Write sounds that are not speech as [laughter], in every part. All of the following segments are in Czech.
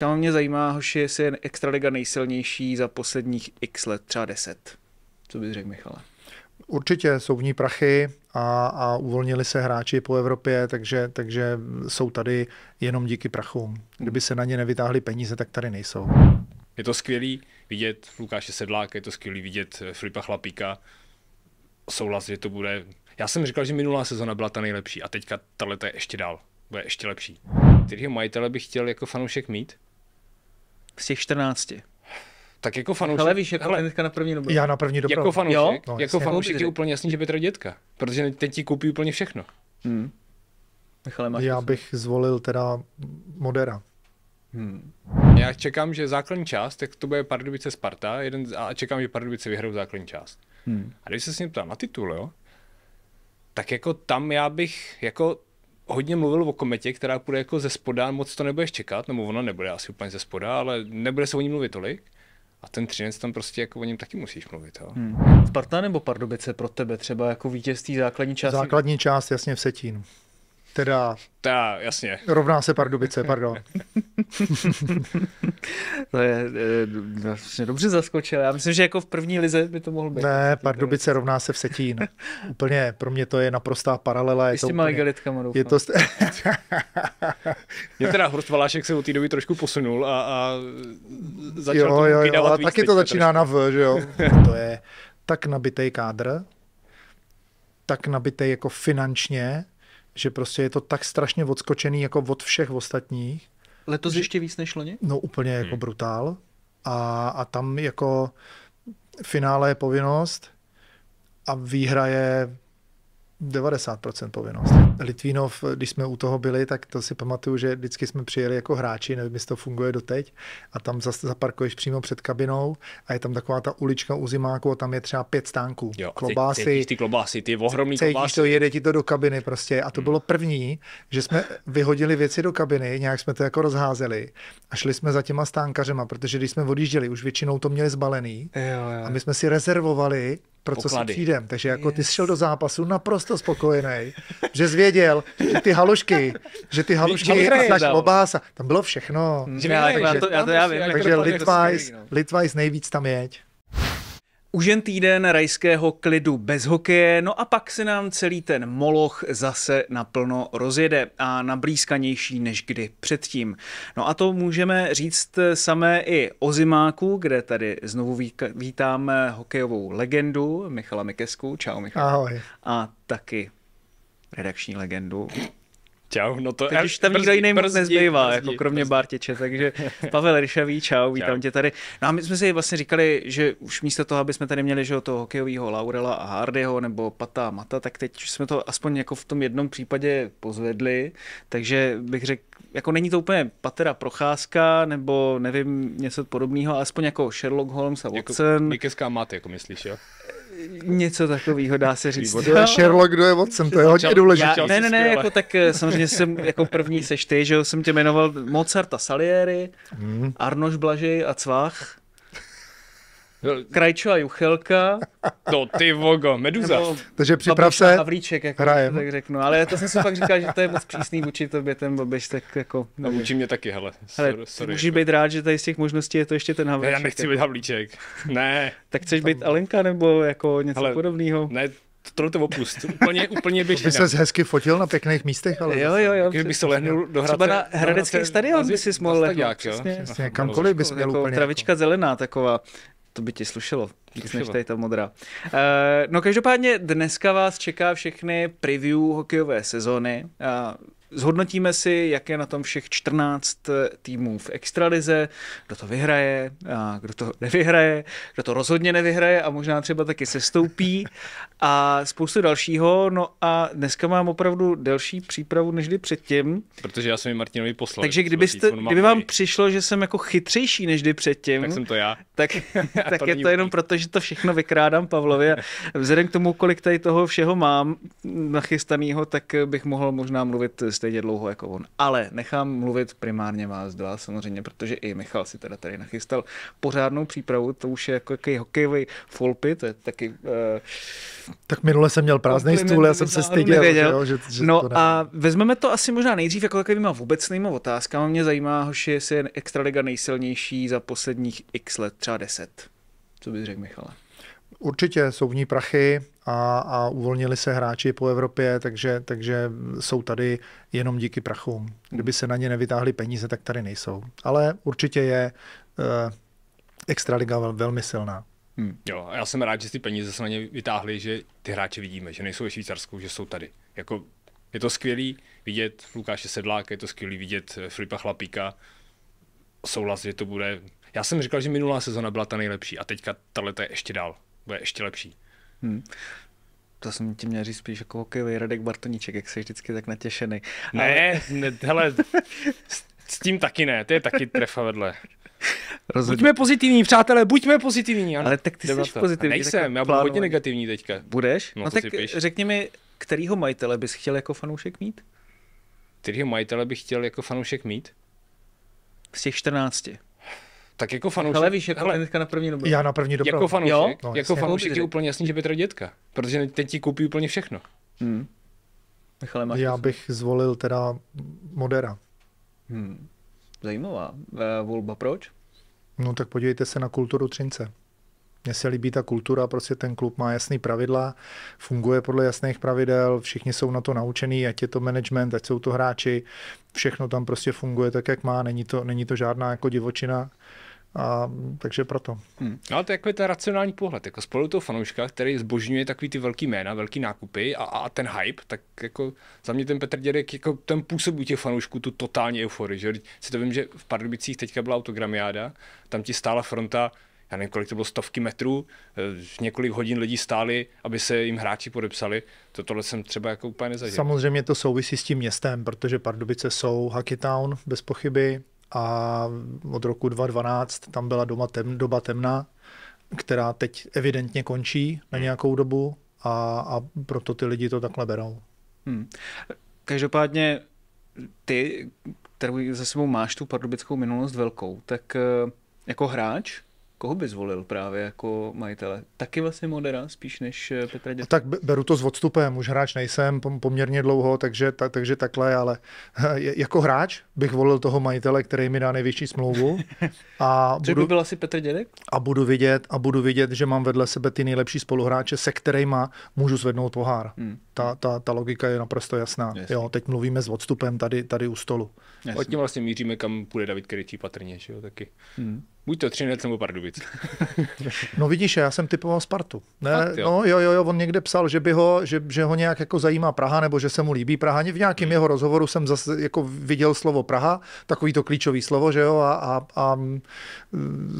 Tam mě zajímá, hoši, jestli je Extraliga nejsilnější za posledních x let, třeba 10. Co bys řekl, Michale? Určitě jsou v ní prachy a, a uvolnili se hráči po Evropě, takže, takže jsou tady jenom díky prachům. Kdyby se na ně nevytáhly peníze, tak tady nejsou. Je to skvělý vidět Lukáše Sedláka, je to skvělý vidět eh, Filipa Chlapíka. Souhlas, že to bude... Já jsem říkal, že minulá sezona byla ta nejlepší a teďka tahle je ještě dál. Bude ještě lepší. Kterýho majitele bych chtěl jako fanoušek mít? z těch 14. Tak jako fanoušek. Ale víš, jako hele, hnedka na první dobu. Já na první dobu. Jako fanoušek, jo? No, jako fanoušek je úplně jasný, že by to dětka. Protože teď ti koupí úplně všechno. Hmm. Michale, máš Já bych zvolil teda Modera. Hmm. Já čekám, že základní část, tak to bude Pardubice Sparta, jeden, a čekám, že Pardubice vyhrou základní část. Hmm. A když se s ním ptám na titul, jo, tak jako tam já bych, jako hodně mluvil o kometě, která půjde jako ze spoda, moc to nebudeš čekat, nebo ona nebude asi úplně ze spoda, ale nebude se o ní mluvit tolik. A ten Třinec tam prostě jako o něm taky musíš mluvit. Jo. Hmm. Sparta nebo Pardubice pro tebe třeba jako vítězství základní části? Základní část jasně v Setínu teda... Ta, jasně. Rovná se Pardubice, pardon. [laughs] to je eh, vlastně dobře zaskočil. Já myslím, že jako v první lize by to mohlo být. Ne, Pardubice rovná se v Vsetín. [laughs] úplně, pro mě to je naprostá paralela. Je s těma legalitkama Je to... St... mě [laughs] teda Hrst Valášek se od té doby trošku posunul a, a začal jo, jo, jo, ale taky to začíná na V, že jo. to je tak nabitý kádr, tak nabitý jako finančně, že prostě je to tak strašně odskočený jako od všech ostatních. Letos že, ještě víc než loni? No úplně jako hmm. brutál. A, a tam jako finále je povinnost a výhra je 90% povinnost. Litvínov, když jsme u toho byli, tak to si pamatuju, že vždycky jsme přijeli jako hráči, nevím, jestli to funguje doteď, a tam zase zaparkuješ přímo před kabinou a je tam taková ta ulička u zimáku a tam je třeba pět stánků. Jo, klobásy. ty klobásy, ty ohromný cítíš klobásy. to, jede ti to do kabiny prostě. A to hmm. bylo první, že jsme vyhodili věci do kabiny, nějak jsme to jako rozházeli a šli jsme za těma stánkařema, protože když jsme odjížděli, už většinou to měli zbalený jo, jo. a my jsme si rezervovali pro co Poklady. si přijdem. Takže jako ty jsi šel do zápasu naprosto spokojený, že zvěděl, že ty halušky, že ty halušky a náš obása, tam bylo všechno. Hmm. Ne, takže, já to, já to já prostě vím, jako takže Litvajs, jako Litvajs no. nejvíc tam jeď. Už jen týden rajského klidu bez hokeje, no a pak se nám celý ten moloch zase naplno rozjede a nablízkanější než kdy předtím. No a to můžeme říct samé i o zimáku, kde tady znovu vítám hokejovou legendu Michala Mikesku. Čau Michal. Ahoj. A taky redakční legendu Čau, no to je už tam nikdo jiný moc nezbývá, brzdí, jako kromě brzdí. Bártěče, takže [laughs] Pavel Ryšavý, čau, vítám čau. tě tady. No a my jsme si vlastně říkali, že už místo toho, aby jsme tady měli že toho hokejového Laurela a Hardyho nebo Pata a Mata, tak teď jsme to aspoň jako v tom jednom případě pozvedli, takže bych řekl, jako není to úplně Patera Procházka nebo nevím, něco podobného, aspoň jako Sherlock Holmes a jako Watson. Jako Mikeská Mat, jako myslíš, jo? Něco takového dá se říct. Kdo je Sherlock, kdo je Watson, to je hodně důležité. ne, ne, ne, jako tak eh, samozřejmě jsem jako první seš ty, že jsem tě jmenoval a Salieri, hmm. Arnoš Blažej a Cvach. Krajčo a Juchelka. [laughs] To ty vogo, Meduza. Nebo Takže připrav se, Havlíček, jako hrajem. Tak řeknu. Ale to jsem si pak říkal, že to je moc přísný vůči tobě, ten Babiš, tak jako... A no, vůči mě taky, hele. hele sorry, můžeš jako. být rád, že tady z těch možností je to ještě ten Havlíček. já nechci jako. být Havlíček. Ne. [laughs] tak chceš Tam... být Alenka nebo jako něco hele, podobného? Ne, tohle to opust. Úplně, úplně běžně. By se hezky fotil na pěkných místech, ale... Jo, jo, jo. Kdyby se lehnul do Hradce... Třeba na Hradecký stadion by si mohl lehnout. Kamkoliv bys jako měl jako úplně. Travička jako- zelená taková. To by ti slušelo, víc než tady ta modrá. Uh, no každopádně dneska vás čeká všechny preview hokejové sezóny. Uh, eh, Zhodnotíme si, jak je na tom všech 14 týmů v extralize, kdo to vyhraje, a eh, kdo to nevyhraje, kdo to rozhodně nevyhraje a možná třeba taky sestoupí a spoustu dalšího. No a dneska mám opravdu delší přípravu než kdy předtím. Protože já jsem ji Martinovi poslal. Takže kdybyste, kdyby vám přišlo, že jsem jako chytřejší než kdy předtím, tak jsem to já. Tak, [laughs] [laughs] tak to je to jenom proto, že to všechno vykrádám Pavlově. Vzhledem k tomu, kolik tady toho všeho mám nachystaného, tak bych mohl možná mluvit stejně dlouho jako on. Ale nechám mluvit primárně vás dva, samozřejmě, protože i Michal si teda tady nachystal pořádnou přípravu. To už je jako jaký hokejový folpy, to je taky uh, tak minule jsem měl prázdný stůl, já jsem se styděl. Jo, že, že no to a vezmeme to asi možná nejdřív jako takovýma obecnýma otázkama. Mě zajímá, hoši, jestli je Extraliga nejsilnější za posledních x let, třeba 10. Co bys řekl, Michale? Určitě jsou v ní prachy a, a uvolnili se hráči po Evropě, takže, takže jsou tady jenom díky prachům. Kdyby se na ně nevytáhly peníze, tak tady nejsou. Ale určitě je uh, Extraliga velmi silná. Hmm. Jo, a já jsem rád, že ty peníze se na ně vytáhly, že ty hráče vidíme, že nejsou ve Švýcarsku, že jsou tady. Jako, je to skvělý vidět Lukáše Sedláka, je to skvělý vidět eh, Filipa Chlapíka. Souhlas, že to bude... Já jsem říkal, že minulá sezona byla ta nejlepší a teďka tahle je ještě dál. Bude ještě lepší. Hmm to jsem ti měl říct spíš jako hokejový Radek Bartoníček, jak jsi vždycky tak natěšený. Ne, Ale... ne hele, [laughs] s, s tím taky ne, to je taky trefa vedle. Rozhodně. Buďme pozitivní, přátelé, buďme pozitivní. Ano. Ale tak ty jsi pozitivní. A nejsem, jako já budu hodně negativní teďka. Budeš? No, no tak řekni mi, kterýho majitele bys chtěl jako fanoušek mít? Kterýho majitele bych chtěl jako fanoušek mít? Z těch 14. Tak jako fanoušek. Ale víš, jako hele, na první dobu. Já na první dobu. Jako fanoušek, jo? No, jako fanoušek jako je úplně jasný, že Petr dětka. Protože teď ti koupí úplně všechno. Hmm. Michale, máš Já bych zvolil teda Modera. Hmm. Zajímavá uh, volba, proč? No tak podívejte se na kulturu Třince. Mně se líbí ta kultura, prostě ten klub má jasný pravidla, funguje podle jasných pravidel, všichni jsou na to naučený, ať je to management, ať jsou to hráči, všechno tam prostě funguje tak, jak má, není to, není to žádná jako divočina. A, takže proto. Hmm. No ale to je jako ten racionální pohled, jako spolu toho fanouška, který zbožňuje takový ty velký jména, velký nákupy a, a ten hype, tak jako za mě ten Petr Dědek, jako ten působí těch fanoušků tu totální euforii, že si to vím, že v Pardubicích teďka byla autogramiáda, tam ti stála fronta já nevím, kolik to bylo, stovky metrů, eh, několik hodin lidí stáli, aby se jim hráči podepsali. To tohle jsem třeba jako úplně nezažil. Samozřejmě to souvisí s tím městem, protože Pardubice jsou Town, bez pochyby, a od roku 2012 tam byla doma tem, doba temná, která teď evidentně končí na hmm. nějakou dobu a, a proto ty lidi to takhle berou. Hmm. Každopádně ty, kterou za sebou máš tu pardubickou minulost velkou, tak eh, jako hráč koho by zvolil právě jako majitele? Taky vlastně Modera spíš než eh, Petra Dětka? No tak beru to s odstupem, už hráč nejsem poměrně dlouho, takže, ta, takže takhle, ale eh, jako hráč bych volil toho majitele, který mi dá největší smlouvu. [laughs] A Což budu, by byl asi Petr Dědek? A budu vidět, a budu vidět, že mám vedle sebe ty nejlepší spoluhráče, se kterými můžu zvednout pohár. Hmm. Ta, ta, ta, logika je naprosto jasná. Jo, teď mluvíme s odstupem tady, tady u stolu. Jasný. Od tím vlastně míříme, kam půjde David Kryčí patrně, že jo, taky. Hmm. Buď to Třinec nebo Pardubice. [laughs] no vidíš, já jsem typoval Spartu. Ne, Fakt, jo. No jo, jo, jo, on někde psal, že, by ho, že, že ho nějak jako zajímá Praha nebo že se mu líbí Praha. V nějakém hmm. jeho rozhovoru jsem zase jako viděl slovo Praha, takový to klíčový slovo, že jo, a, a, a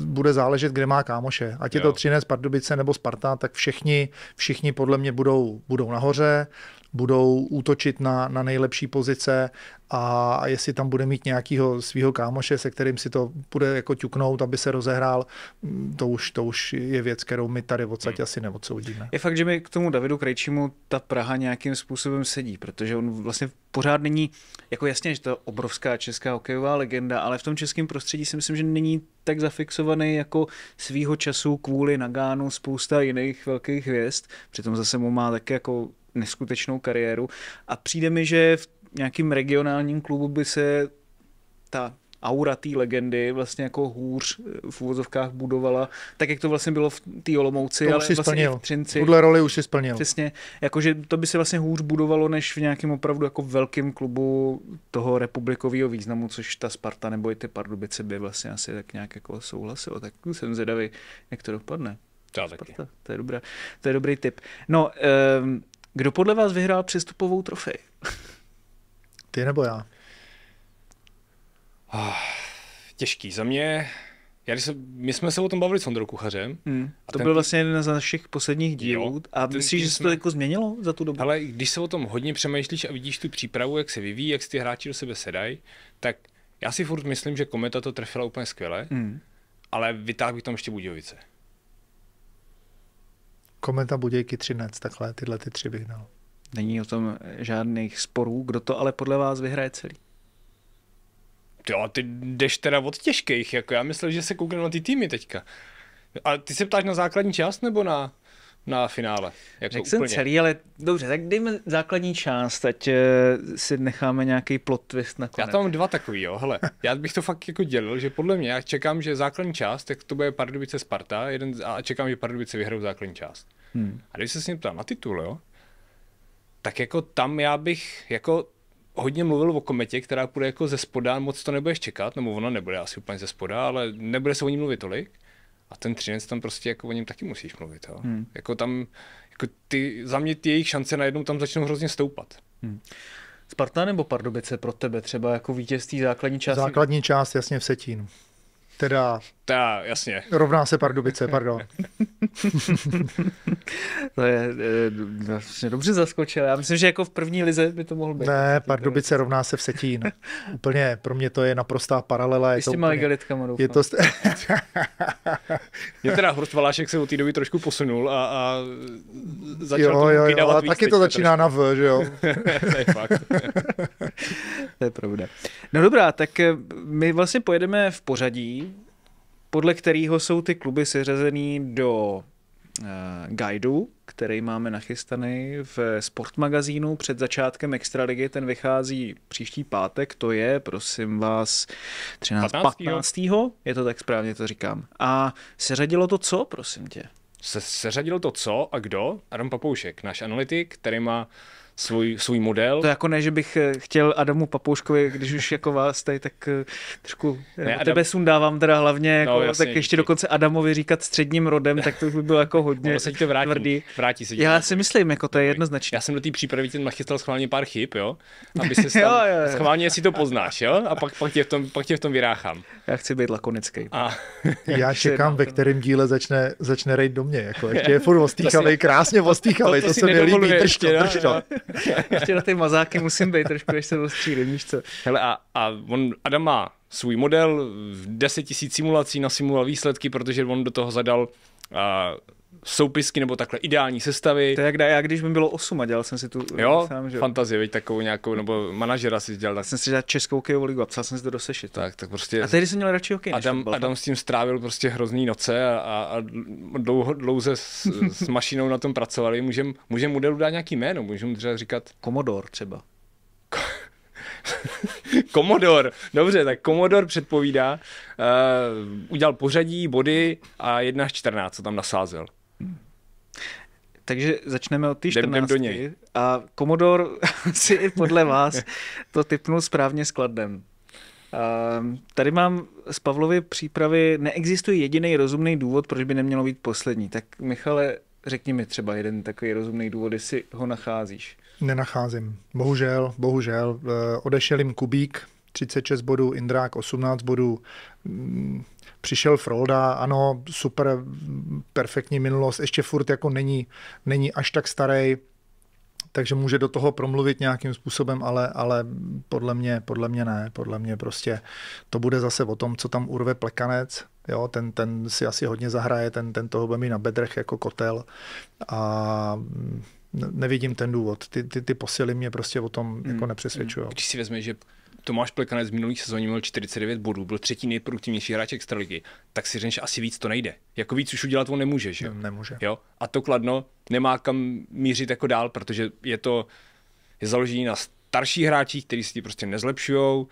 bude záležet, kde má kámoše. Ať je jo. to Třinec, Pardubice nebo Sparta, tak všichni, všichni podle mě budou, budou nahoře budou útočit na, na nejlepší pozice a jestli tam bude mít nějakého svého kámoše, se kterým si to bude jako ťuknout, aby se rozehrál, mm, to už, to už je věc, kterou my tady odsaď hmm. asi neodsoudíme. Je fakt, že mi k tomu Davidu Krejčímu ta Praha nějakým způsobem sedí, protože on vlastně pořád není, jako jasně, že to je obrovská česká hokejová legenda, ale v tom českém prostředí si myslím, že není tak zafixovaný jako svýho času kvůli Nagánu spousta jiných velkých hvězd, přitom zase mu má taky jako neskutečnou kariéru a přijde mi, že v nějakým regionálním klubu by se ta aura té legendy vlastně jako hůř eh, v úvozovkách budovala, tak jak to vlastně bylo v té Olomouci, to ale vlastně splnil. v Třinci. Tuhle roli už si splnil. Přesně, jakože to by se vlastně hůř budovalo, než v nějakém opravdu jako velkém klubu toho republikového významu, což ta Sparta nebo i ty Pardubice by vlastně asi tak nějak jako souhlasilo, tak jsem zvědavý, jak to dopadne. Já taky. Sparta, to je, dobrá, to je dobrý tip. No, ehm, kdo podle vás vyhrál přestupovou trofej? [laughs] Ty nebo já? Oh, těžký. Za mě, já, se, my jsme se o tom bavili s Ondrou Kuchařem. Mm. A to byl vlastně jeden z našich posledních dílů. Jo, a myslíš, že se to jako změnilo za tu dobu? Ale když se o tom hodně přemýšlíš a vidíš tu přípravu, jak se vyvíjí, jak si ty hráči do sebe sedají, tak já si furt myslím, že Kometa to trefila úplně skvěle, mm. ale vytáhl bych tam ještě Budějovice. Kometa Budějky Třinec, takhle tyhle ty tři bych dal. Není o tom žádných sporů. Kdo to ale podle vás vyhraje celý? Jo, ty jdeš teda od těžkých, jako já myslel, že se kouknu na ty týmy teďka. A ty se ptáš na základní část nebo na, na finále? Jako Řekl jsem celý, ale dobře, tak dejme základní část, ať eh, si necháme nějaký plot twist na konec. Já tam mám dva takový, jo, hele, já bych to fakt jako dělil, že podle mě, já čekám, že základní část, tak to bude Pardubice Sparta, jeden, a čekám, že Pardubice vyhrou základní část. Hmm. A když se s ním ptám na titul, jo, tak jako tam já bych jako hodně mluvil o kometě, která půjde jako ze spoda, moc to nebudeš čekat, nebo ona nebude asi úplně ze spoda, ale nebude se o ní mluvit tolik. A ten třinec tam prostě jako o něm taky musíš mluvit. Jo. Hmm. Jako tam, jako ty, za mě ty jejich šance najednou tam začnou hrozně stoupat. Hmm. Sparta nebo Pardubice pro tebe třeba jako vítězství základní části? Základní část jasně v Setínu. Teda... Ta, jasně. Rovná se Pardubice, pardon. [laughs] to je eh, vlastně dobře zaskočil. Já myslím, že jako v první lize by to mohl být. Ne, Pardubice rovná se v Setín. [laughs] úplně, pro mě to je naprostá paralela. Je s těma legalitkama doufám. Je to... St... [laughs] mě teda Horst Valášek se u té doby trošku posunul a, a začal jo, jo, jo, ale taky to začíná trošku. na V, že jo? to je fakt. to je pravda. No dobrá, tak eh, my vlastně pojedeme v pořadí, podle kterého jsou ty kluby seřazený do uh, guideu, který máme nachystaný v sportmagazínu před začátkem Extraligy. Ten vychází příští pátek, to je, prosím vás, 13. 15. 15. Je to tak správně, to říkám. A seřadilo to co, prosím tě? Se, seřadilo to co a kdo? Adam Papoušek, náš analytik, který má uh, svůj, svůj model. To jako ne, že bych eh, chtěl Adamu Papouškovi, když už jako vás tady, tak eh, trošku eh, ne, Adam... tebe sundávám teda hlavně, jako, no, jasně, tak ještě díky. dokonce Adamovi říkat středním rodem, tak to by bylo jako hodně ono se ti to vrátí, tvrdý. Vrátí se Já si myslím, jako to je jednoznačné. Já jsem do té přípravy ten nachystal schválně pár chyb, jo, aby [laughs] se tam, jo, jo, jo. schválně si to poznáš, jo, a pak, pak, tě v tom, pak tě v tom vyráchám. Já chci být lakonický. A... Já [laughs] čekám, ve kterém díle začne, začne rejt do mě, jako ještě je [laughs] furt ostýchalej, krásně ostýchalej, to, to, to, to se mi líbí, drž to, drž to. [laughs] Ještě na ty mazáky musím být trošku, než se rozčílim, víš co. Hele, a, a on, Adam má svůj model, 10 000 simulací nasimuloval výsledky, protože on do toho zadal uh, soupisky nebo takhle ideální sestavy. To je jak dá, já když mi bylo 8 a dělal jsem si tu jo, sám, že? fantazie, veď takovou nějakou, nebo manažera si dělal. Tak jsem si dělal českou hokejovou ligu a psal jsem si to do sešit. Tak, tak prostě. A tehdy jsem měl radši hokej. Adam, byl, Adam s tím strávil prostě hrozný noce a, a, dlouho, dlouze s, s, [laughs] mašinou na tom pracovali. Můžem, můžem modelu dát nějaký jméno, můžem třeba říkat. Komodor třeba. [laughs] Komodor, dobře, tak Komodor předpovídá, uh, udělal pořadí, body a 1 z 14, co tam nasázel. Takže začneme od té 14. Jdem, jdem do něj. A Komodor [laughs] si i podle vás to typnul správně s kladem. Tady mám z Pavlovy přípravy, neexistuje jediný rozumný důvod, proč by nemělo být poslední. Tak Michale, řekni mi třeba jeden takový rozumný důvod, jestli ho nacházíš. Nenacházím. Bohužel, bohužel. E, odešel jim Kubík, 36 bodů, Indrák 18 bodů. Mm, přišel Frolda, ano, super, perfektní minulost, ještě furt jako není, není až tak starý, takže může do toho promluvit nějakým způsobem, ale, ale podle, mě, podle mě ne, podle mě prostě to bude zase o tom, co tam urve plekanec, jo, ten, ten si asi hodně zahraje, ten, ten toho bude mít na bedrech jako kotel a nevidím ten důvod. Ty, ty, ty posily mě prostě o tom mm. jako nepřesvědčují. Hmm. Když si vezmeš, že Tomáš Plekanec v minulých sezóně měl 49 bodů, byl třetí nejproduktivnější hráč extraligy, tak si řekneš, asi víc to nejde. Jako víc už udělat on nemůže, že mm, nemůže. Jo? A to Kladno nemá kam mířit jako dál, protože je to je založený na starších hráčích, kteří si prostě nezlepšují,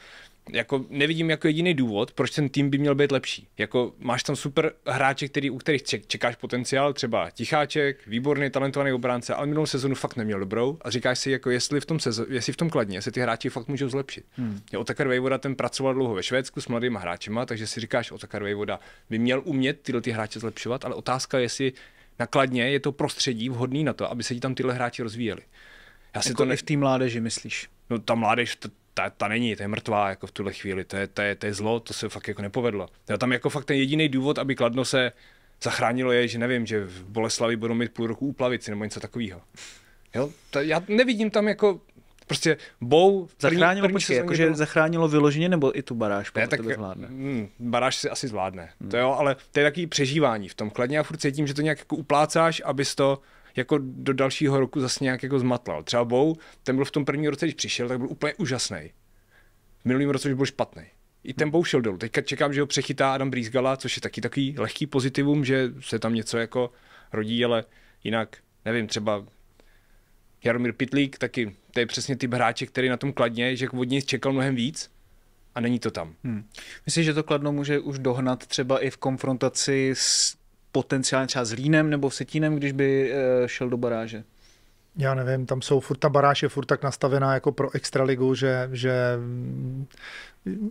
jako nevidím jako jediný důvod, proč ten tým by měl být lepší. Jako máš tam super hráče, který, u kterých čekáš potenciál, třeba Ticháček, výborný talentovaný obránce, ale minulou sezonu fakt neměl dobrou a říkáš si, jako jestli v tom, sezo- jestli v tom kladně se ty hráči fakt můžou zlepšit. Hmm. Otakar Vejvoda ten pracoval dlouho ve Švédsku s mladými hráčema, takže si říkáš, Otakar Vejvoda by měl umět tyhle ty hráče zlepšovat, ale otázka je, jestli nakladně je to prostředí vhodné na to, aby se ti tam tyhle hráči rozvíjeli. Já jako si to ne... v té mládeži myslíš? No ta mládež, to, ta, ta není, ta je mrtvá jako v tuhle chvíli, to je, to je, to je zlo, to se fakt jako nepovedlo. Já tam jako fakt ten jediný důvod, aby Kladno se zachránilo je, že nevím, že v Boleslavi budou mít půl roku úplavici nebo něco takového. Jo, ta, já nevidím tam jako prostě bou. Zachránilo, první, počkej, jakože bylo... zachránilo vyloženě nebo i tu baráž ne, tak, zvládne? Mm, baráž se asi zvládne, mm. to jo, ale to je takový přežívání v tom kladně a furt cítím, že to nějak jako uplácáš, abys to, jako do dalšího roku zase nějak jako zmatlal. Třeba Bou, ten byl v tom prvním roce, když přišel, tak byl úplně úžasný. V minulém roce už byl špatný. I ten Bou šel dolů. Teďka čekám, že ho přechytá Adam Brýzgala, což je taky takový lehký pozitivum, že se tam něco jako rodí, ale jinak, nevím, třeba Jaromír Pitlík, taky to je přesně typ hráče, který na tom kladně, že od něj čekal mnohem víc, a není to tam. Hmm. Myslím, že to Kladno může už dohnat třeba i v konfrontaci s potenciálně třeba s Línem nebo Setínem, když by eh, šel do baráže? Já nevím, tam jsou furt ta baráž je furt tak nastavená jako pro extraligu, že, že mm,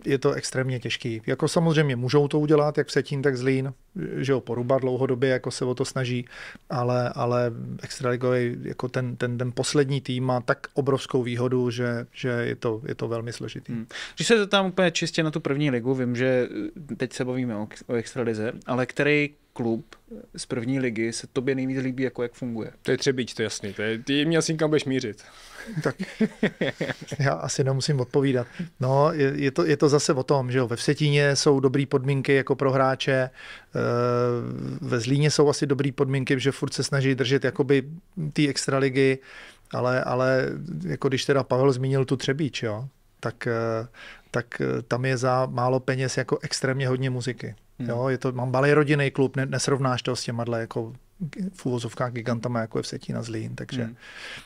je to extrémně těžký. Jako samozřejmě můžou to udělat, jak Setín, tak Zlín, že jo, Poruba dlouhodobě jako se o to snaží, ale, ale extraligový, jako ten, ten, ten poslední tým má tak obrovskou výhodu, že, že je, to, je to velmi složitý. Hmm. Když se to tam úplně čistě na tu první ligu, vím, že teď se bavíme o, o extralize, ale který klub z první ligy se tobě nejvíc líbí, jako jak funguje? To je Třebíč, to je jasný. To je, ty mě asi kam budeš mířit. Tak já asi nemusím odpovídat. No, je, je, to, je to zase o tom, že jo, ve Vsetíně jsou dobré podmínky jako pro hráče, eh, ve Zlíně jsou asi dobré podmínky, že furt se snaží držet jakoby ty extraligy, ale, ale jako když teda Pavel zmínil tu Třebíč, jo, tak, eh, tak eh, tam je za málo peněz jako extrémně hodně muziky. Hmm. Jo, je to, mám balej rodinný klub, ne, nesrovnáš to s těma dle, jako v úvozovkách gigantama, jako je v Setína Zlín, takže, hmm.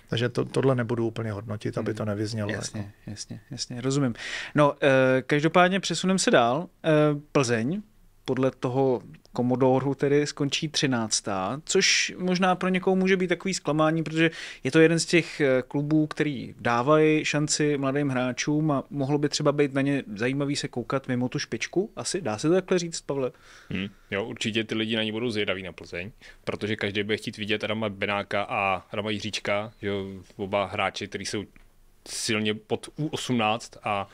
takže to, tohle nebudu úplně hodnotit, aby hmm. to nevyznělo. Jasně, jako. jasně, jasně, rozumím. No, e, každopádně přesunem se dál. E, Plzeň, podle toho, Commodoreu tedy skončí 13. Což možná pro někoho může být takový zklamání, protože je to jeden z těch eh, klubů, který dávají šanci mladým hráčům a mohlo by třeba být na ně zajímavý se koukat mimo tu špičku. Asi dá se to takhle říct, Pavle? Hmm, jo, určitě ty lidi na ně budou zvědaví na Plzeň, protože každý bude chtít vidět Adama Benáka a Adama Jiříčka, že oba hráči, který jsou silně pod U18 a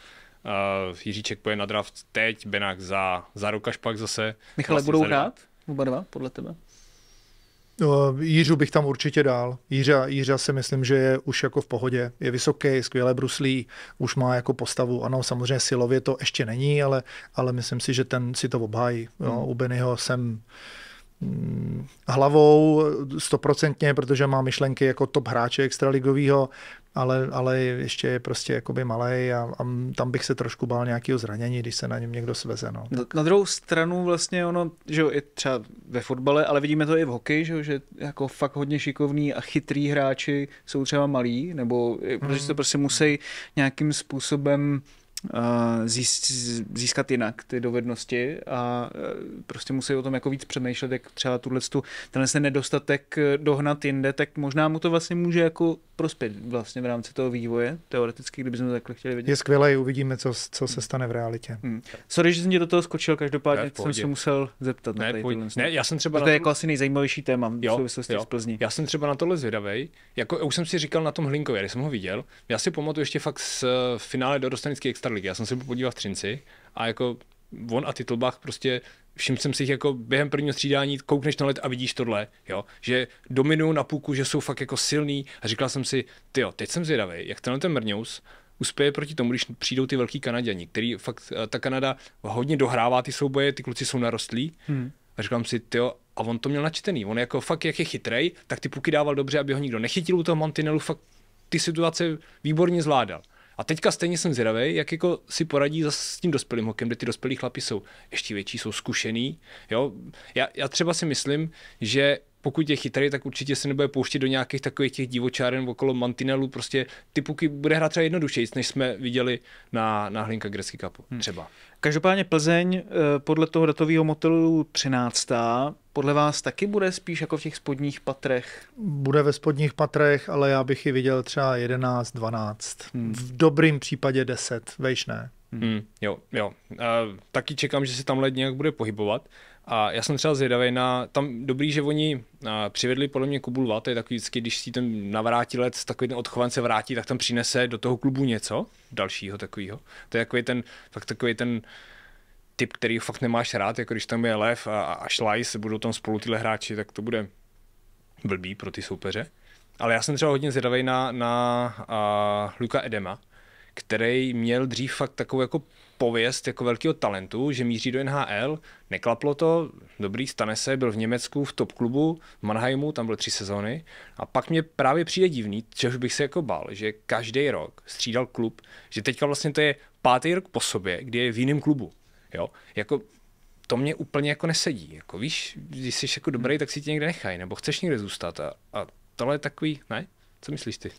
Uh, eh, Jiříček poje na draft teď, Benák za, za rok až pak zase. Michale, vlastně budou za... hrát oba dva, podle tebe? No, Jiřu bych tam určitě dal. Jiřa, Jiřa si myslím, že je už jako v pohodě. Je vysoký, skvěle bruslí, už má jako postavu. Ano, samozřejmě silově to ještě není, ale, ale myslím si, že ten si to obhájí. Hmm. Mm. u Bennyho jsem hlavou stoprocentně, protože má myšlenky jako top hráče extraligového, ale, ale ještě je prostě jakoby malej a, a tam bych se trošku bál nějakého zranění, když se na něm někdo sveze. No. Na, na druhou stranu vlastně ono, že jo, i třeba ve fotbale, ale vidíme to i v hokeji, že, jo, že jako fakt hodně šikovní a chytrý hráči jsou třeba malí, nebo mm. protože to hmm. prostě musí nějakým způsobem získat jinak ty dovednosti a e, prostě musí o tom jako víc přemýšlet, jak třeba tuhle tu, tenhle se nedostatek e, dohnat jinde, tak možná mu to vlastně může jako prospět vlastně v rámci toho vývoje, teoreticky, kdybychom to takhle chtěli vidět. Je skvělé, uvidíme, co, co se stane v realitě. Hmm. Sorry, že jsem tě do toho skočil, každopádně jsem se musel zeptat. Ne, na tady ne, já jsem třeba to, to je jako asi nejzajímavější téma jo, v souvislosti jo. s Plzní. Já jsem třeba na tohle zvědavej, jako už jsem si říkal na tom Hlinkově, když jsem ho viděl, já si pamatuju ještě fakt z e, finále do Dostanický extra Starligy. Já jsem se byl v Třinci a jako von a Titlbach prostě všiml jsem si jich jako během prvního střídání, koukneš na let a vidíš tohle, jo, že dominují na půlku, že jsou fakt jako silný a říkal jsem si, ty jo, teď jsem zvědavý, jak tenhle ten Mrňous uspěje proti tomu, když přijdou ty velký Kanaděni, který fakt, eh, ta Kanada hodně dohrává ty souboje, ty kluci jsou narostlí hmm. a jsem si, ty jo, a on to měl načtený, on jako fakt, jak je chytrej, tak ty puky dával dobře, aby ho nikdo nechytil u toho mantinelu, fakt ty situace výborně zvládal. A teďka stejně jsem zvědavý, jak jako si poradí zase s tím dospělým hokem, kde ty dospělí chlapi jsou ještě větší, jsou zkušený. Jo? Já, já třeba si myslím, že pokud je chytrý, tak určitě se nebude pouštět do nějakých takových těch divočáren okolo mantinelů, prostě ty puky bude hrát třeba jednodušeji, než jsme viděli na, na Hlinka Gresky Cupu, hmm. třeba. Každopádně Plzeň eh, podle toho datového motelu 13. podle vás taky bude spíš jako v těch spodních patrech? Bude ve spodních patrech, ale já bych ji viděl třeba 11, 12. Hmm. V dobrým případě 10, vejš ne. Hmm. hmm, jo, jo. Uh, taky čekám, že se led nějak bude pohybovat. A já jsem třeba zvědavý na, tam dobrý, že oni uh, přivedli podle mě Kubu Lva, to je takový vždycky, když si ten navrátilec, takový ten odchovan se vrátí, tak tam přinese do toho klubu něco dalšího takového. To je takový ten, fakt takový ten typ, který fakt nemáš rád, jako když tam je Lev a, a se, budou tam spolu tyhle hráči, tak to bude blbý pro ty soupeře. Ale já jsem třeba hodně zvědavý na, na uh, Luka Edema, který měl dřív fakt takovou jako pověst jako velkého talentu, že míří do NHL, neklaplo to, dobrý, stane se, byl v Německu v top klubu v Mannheimu, tam byly tři sezóny a pak mě právě přijde divný, čehož bych se jako bál, že každý rok střídal klub, že teďka vlastně to je pátý rok po sobě, kdy je v jiném klubu, jo, jako to mě úplně jako nesedí, jako víš, když jsi jako dobrý, tak si tě někde nechaj, nebo chceš někde zůstat a, a tohle je takový, ne? Co myslíš ty?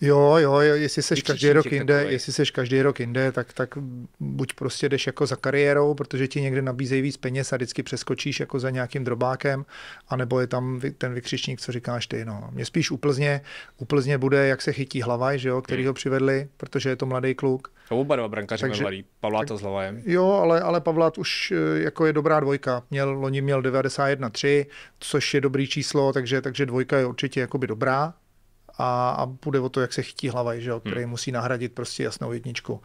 Jo, jo, jestli seš každý rok jinde, jestli seš každý rok jinde, tak, tak buď prostě jdeš jako za kariérou, protože ti někde nabízejí víc peněz a vždycky přeskočíš jako za nějakým drobákem, anebo je tam ten vykřičník, co říkáš ty. No. Mě spíš úplně, úplně bude, jak se chytí Hlavaj, že jo, který hmm. ho přivedli, protože je to mladý kluk. A oba dva brankaři Takže, mladý, Pavlát tak, s Hlavajem. Jo, ale, ale Pavlát už eh, jako je dobrá dvojka. Měl, loni měl 91,3, což je dobrý číslo, takže, takže dvojka je určitě dobrá a, a bude o to, jak se chytí hlava, že jo, který hmm. musí nahradit prostě jasnou jedničku.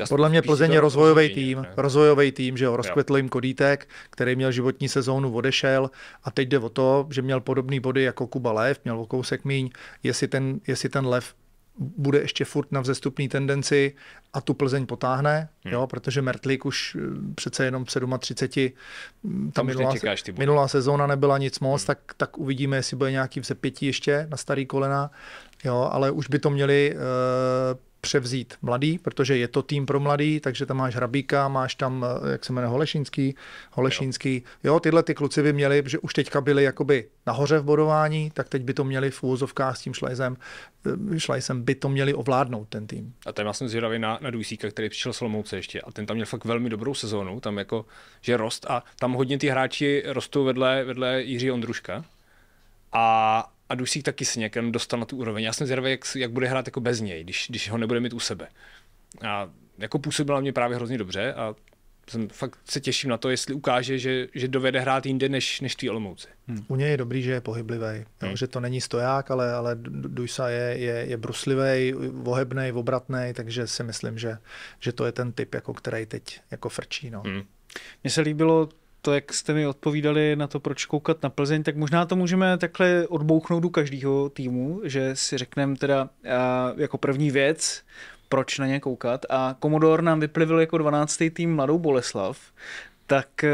Jasný, Podle mě Plzeň je rozvojový tým, rozvojový tým, že jo, rozkvetl jim Kodítek, který měl životní sezónu, odešel a teď jde o to, že měl podobné body jako Kuba Lev, měl o kousek míň, jestli ten, jestli ten Lev bude ještě furt na vzestupní tendenci a tu Plzeň potáhne, hmm. jo, protože Mertlík už eh, přece jenom v 37, ta minulá, se, minulá sezóna nebyla nic moc, hmm. tak, tak uvidíme, jestli bude nějaký vzepětí ještě na starý kolena, jo, ale už by to měli uh, převzít mladý, protože je to tým pro mladý, takže tam máš Hrabíka, máš tam, eh, jak se jmenuje, Holešinský, Holešinský. Jo, tyhle ty kluci by měli, že už teďka byli jakoby nahoře v bodování, tak teď by to měli v úvozovkách s tím šlejzem, eh, šlajsem by to měli ovládnout ten tým. A tam já jsem zvědavý na, na Dujsíka, který přišel s Lomouce ještě a ten tam měl fakt velmi dobrou sezónu, tam jako, že rost a tam hodně ty hráči rostou vedle, vedle Jiří Ondruška. A, a dusí taky s někam dostal na tu úroveň. Já jsem zvědavý, jak, jak bude hrát jako bez něj, když, když ho nebude mít u sebe. A jako působila mě právě hrozně dobře a jsem fakt se těším na to, jestli ukáže, že, že dovede hrát jinde než, než ty Olomouci. Hmm. U něj je dobrý, že je pohyblivý, hmm. že to není stoják, ale, ale Dujsa je, je, je bruslivý, ohebný, obratný, takže si myslím, že, že to je ten typ, jako který teď jako frčí. No. Hmm. Mně se líbilo to, jak jste mi odpovídali na to, proč koukat na Plzeň, tak možná to můžeme takhle odbouchnout u každého týmu, že si řekneme teda jako první věc, proč na ně koukat. A Komodor nám vyplivil jako 12. tým Mladou Boleslav. Tak e,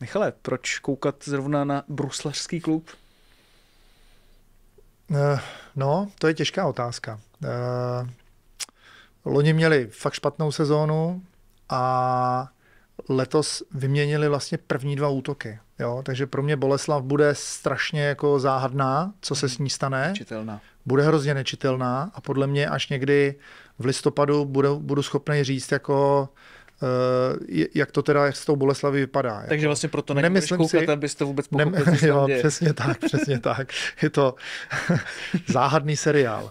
Michale, proč koukat zrovna na bruslařský klub? E, no, to je těžká otázka. E, loni měli fakt špatnou sezónu a letos vyměnili vlastně první dva útoky. Jo? Takže pro mě Boleslav bude strašně jako záhadná, co se mhm. s ní stane. Nečitelná. Bude hrozně nečitelná a podle mě až někdy v listopadu budu, budu schopný říct jako Eh, jak to teda jak s tou Boleslaví vypadá. Jako? Takže vlastně proto si, koukat, abyste vůbec pochopili, nem, co [laughs] jo, děje. Přesně tak, přesně tak. Je to [laughs] záhadný seriál.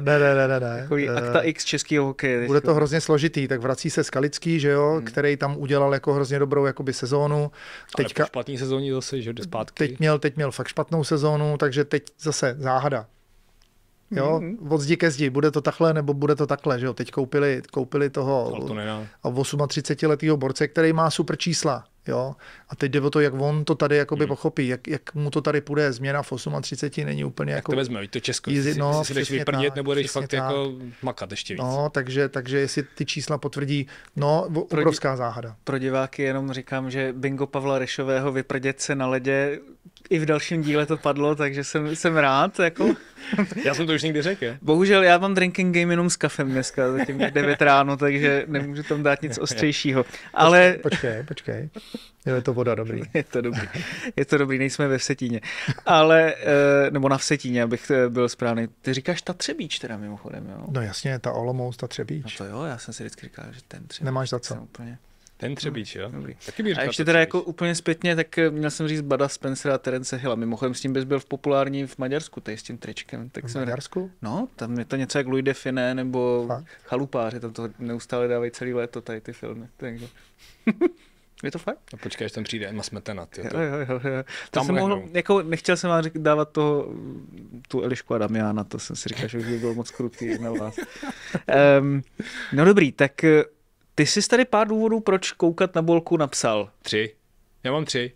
ne, ne, ne, ne. ne. Eh, akta X českého hokeje. Bude to hrozně složitý, tak vrací se Skalický, že jo, hmm. který tam udělal jako hrozně dobrou jakoby sezónu. Teďka, Ale po špatný sezóně zase, že jde zpátky. Teď měl, teď měl fakt špatnou sezónu, takže teď zase záhada. Jo, mm-hmm. od zdi ke zdi, bude to takhle nebo bude to takhle, že jo. Teď koupili, koupili toho to 38 letého borce, který má super čísla, jo. A teď jde o to, jak on to tady jakoby mm. pochopí, jak, jak, mu to tady půjde, změna v 38 není úplně jak jako... to vezme, to Česko, jsi, no, si, jdeš vyprdět nebo jdeš fakt jako tak. jako makat ještě víc. No, takže, takže jestli ty čísla potvrdí, no, obrovská pro, záhada. Pro diváky jenom říkám, že bingo Pavla Rešového vyprdět se na ledě i v dalším díle to padlo, takže jsem, jsem rád. Jako. [laughs] Já jsem to už nikdy řekl. Bohužel já mám drinking game jenom s kafem dneska, zatím 9 ráno, takže nemůžu tam dát nic [laughs] ostřejšího. Ale... Počkej, počkej. Je to voda dobrý. [laughs] Je to dobrý. Je to dobrý, nejsme ve Vsetíně. Ale, eh, nebo na Vsetíně, abych eh, byl správný. Ty říkáš ta Třebíč teda mimochodem, jo? No jasně, ta Olomouc, ta Třebíč. No to jo, já jsem si vždycky říkal, že ten Třebíč. Nemáš za co. úplně... Ten Třebíč, jo? No, dobrý. Taky bych a ještě teda jako úplně zpětně, tak eh, měl jsem říct Bada Spencera a Terence Hilla. Mimochodem s tím bys byl v populární v Maďarsku, tady s tím tričkem. Tak v jsem Maďarsku? No, tam je to něco jak Louis Define nebo Fakt? Chalupáři, tam to neustále dávají celý léto tady ty filmy. Takže... [laughs] Je to fakt? A no, počkej, až tam přijde Emma Smetana. jo, jo, jo, jo. Tam jsem mohl, jako, nechtěl jsem vám říct, dávat toho, tu Elišku a Damiana, to jsem si říkal, že už by bylo moc krutý na vás. Um, [laughs] no dobrý, tak eh, ty jsi tady pár důvodů, proč koukat na bolku napsal. Tři. Já mám tři.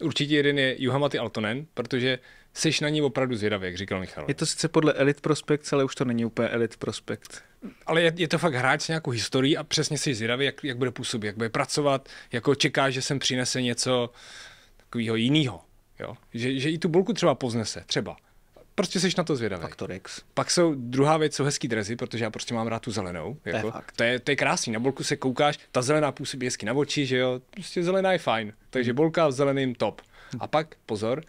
Určitě jeden je Juhamaty Altonen, protože jsi na ní opravdu zvědavý, jak říkal Michal. Je to sice podle Elite Prospect, ale už to není úplně Elite Prospect. Ale je, je to fakt hráč s nějakou historií a přesně jsi zvědavý, jak, jak bude působit, jak bude pracovat, jako čeká, že sem přinese něco takového jiného. Jo? Že, že i tu bolku třeba poznese, třeba prostě seš na to zvědavý. X. Pak jsou, druhá věc jsou hezký drezy, protože já prostě mám rád tu zelenou. Jako. To, je jako. fakt. to, je, to je krásný, na bolku se koukáš, ta zelená působí hezky na oči, že jo, prostě zelená je fajn. Takže hmm. bolka v zeleným top. Hmm. A pak, pozor,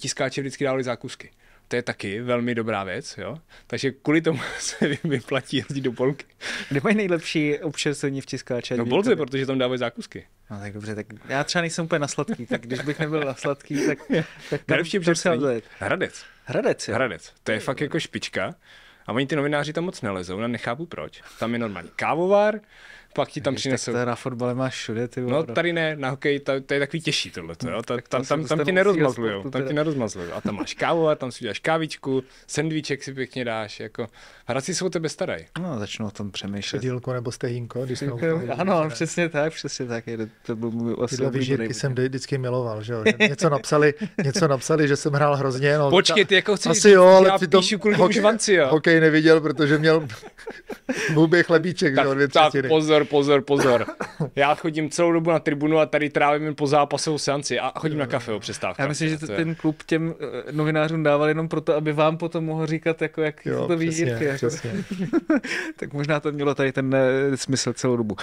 tiskáče vždycky dávali zákusky to je taky velmi dobrá věc, jo. Takže kvůli tomu [laughs] se vyplatí jezdit do Polky. Kde mají nejlepší občerstvení v tiskáče? No Polce, protože tam dávají zákusky. No tak dobře, tak já třeba nejsem úplně na sladký, tak když bych nebyl na sladký, tak, [laughs] tak tam, Nejlepší občerstvení. Hradec. Hradec, jo. Hradec. To je Hradec. fakt jako špička. A oni ty novináři tam moc nelezou, já nechápu proč. Tam je normální kávovar pak ti tam přinesou. Tak na fotbale máš všude, ty No tady ne, na hokej, to, to je takový těžší tohle, jo. Hmm, ta, tam, tam, tam ti nerozmazlujou, tam ti nerozmazlují. A tam máš kávu, a tam si uděláš kávičku, sendvíček si pěkně dáš, jako. Hradci jsou o tebe starají. No, začnu o tom přemýšlet. Předílko nebo stehínko, když jsme jako, Ano, přesně tak, přesně tak. To byl můj Tyhle výžírky jsem vždycky miloval, že jo. Něco napsali, něco napsali, že jsem hrál hrozně. No, Počkej, ty jako chceš, Asi jo, ale kvůli hokej, neviděl, protože měl [laughs] bůh chlebíček, že jo, dvě pozor, pozor, pozor, pozor. Já chodím celou dobu na tribunu a tady trávím jen po zápasovou seanci a chodím na kafe o přestávkách. Já myslím, že to, ten klub těm eh, novinářům dával jenom proto, aby vám potom mohl říkat, jako, jak jo, to vidíte. Jako. [laughs] tak možná to mělo tady ten eh, smysl celou dobu.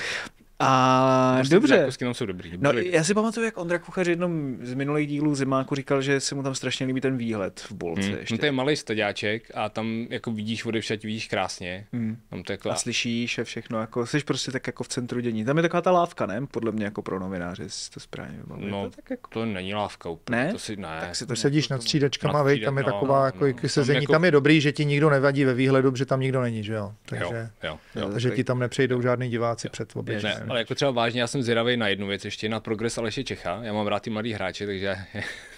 A prostě dobře. Ty jsou dobrý. No, já si pamatuju, jak Ondra Kuchař jednom z minulých dílů Zimáku říkal, že se mu tam strašně líbí ten výhled v Bolce. Hmm. Ještě. No to je malý stadiáček a tam jako vidíš vody odevšať, vidíš krásně. Hmm. Tam to je klá... A slyšíš a všechno, jako jsi prostě tak jako v centru dění. Tam je taková ta lávka, ne? Podle mě jako pro novináře to správně vybavuje. No, to, tak jako... to není lávka úplně. Ne? To si, ne. Tak si to sedíš nad střídačkama, vej, tam je no, taková no, jako no, sezení. Tam, jako... tam, je dobrý, že ti nikdo nevadí ve výhledu, že tam nikdo není, že jo? Takže, jo, jo, jo. takže ti tam nepřejdou žádný diváci před oběžem. Ale jako třeba vážně, já jsem zvědavý na jednu věc, ještě na progres Aleše Čecha. Já mám rád ty mladý hráče, takže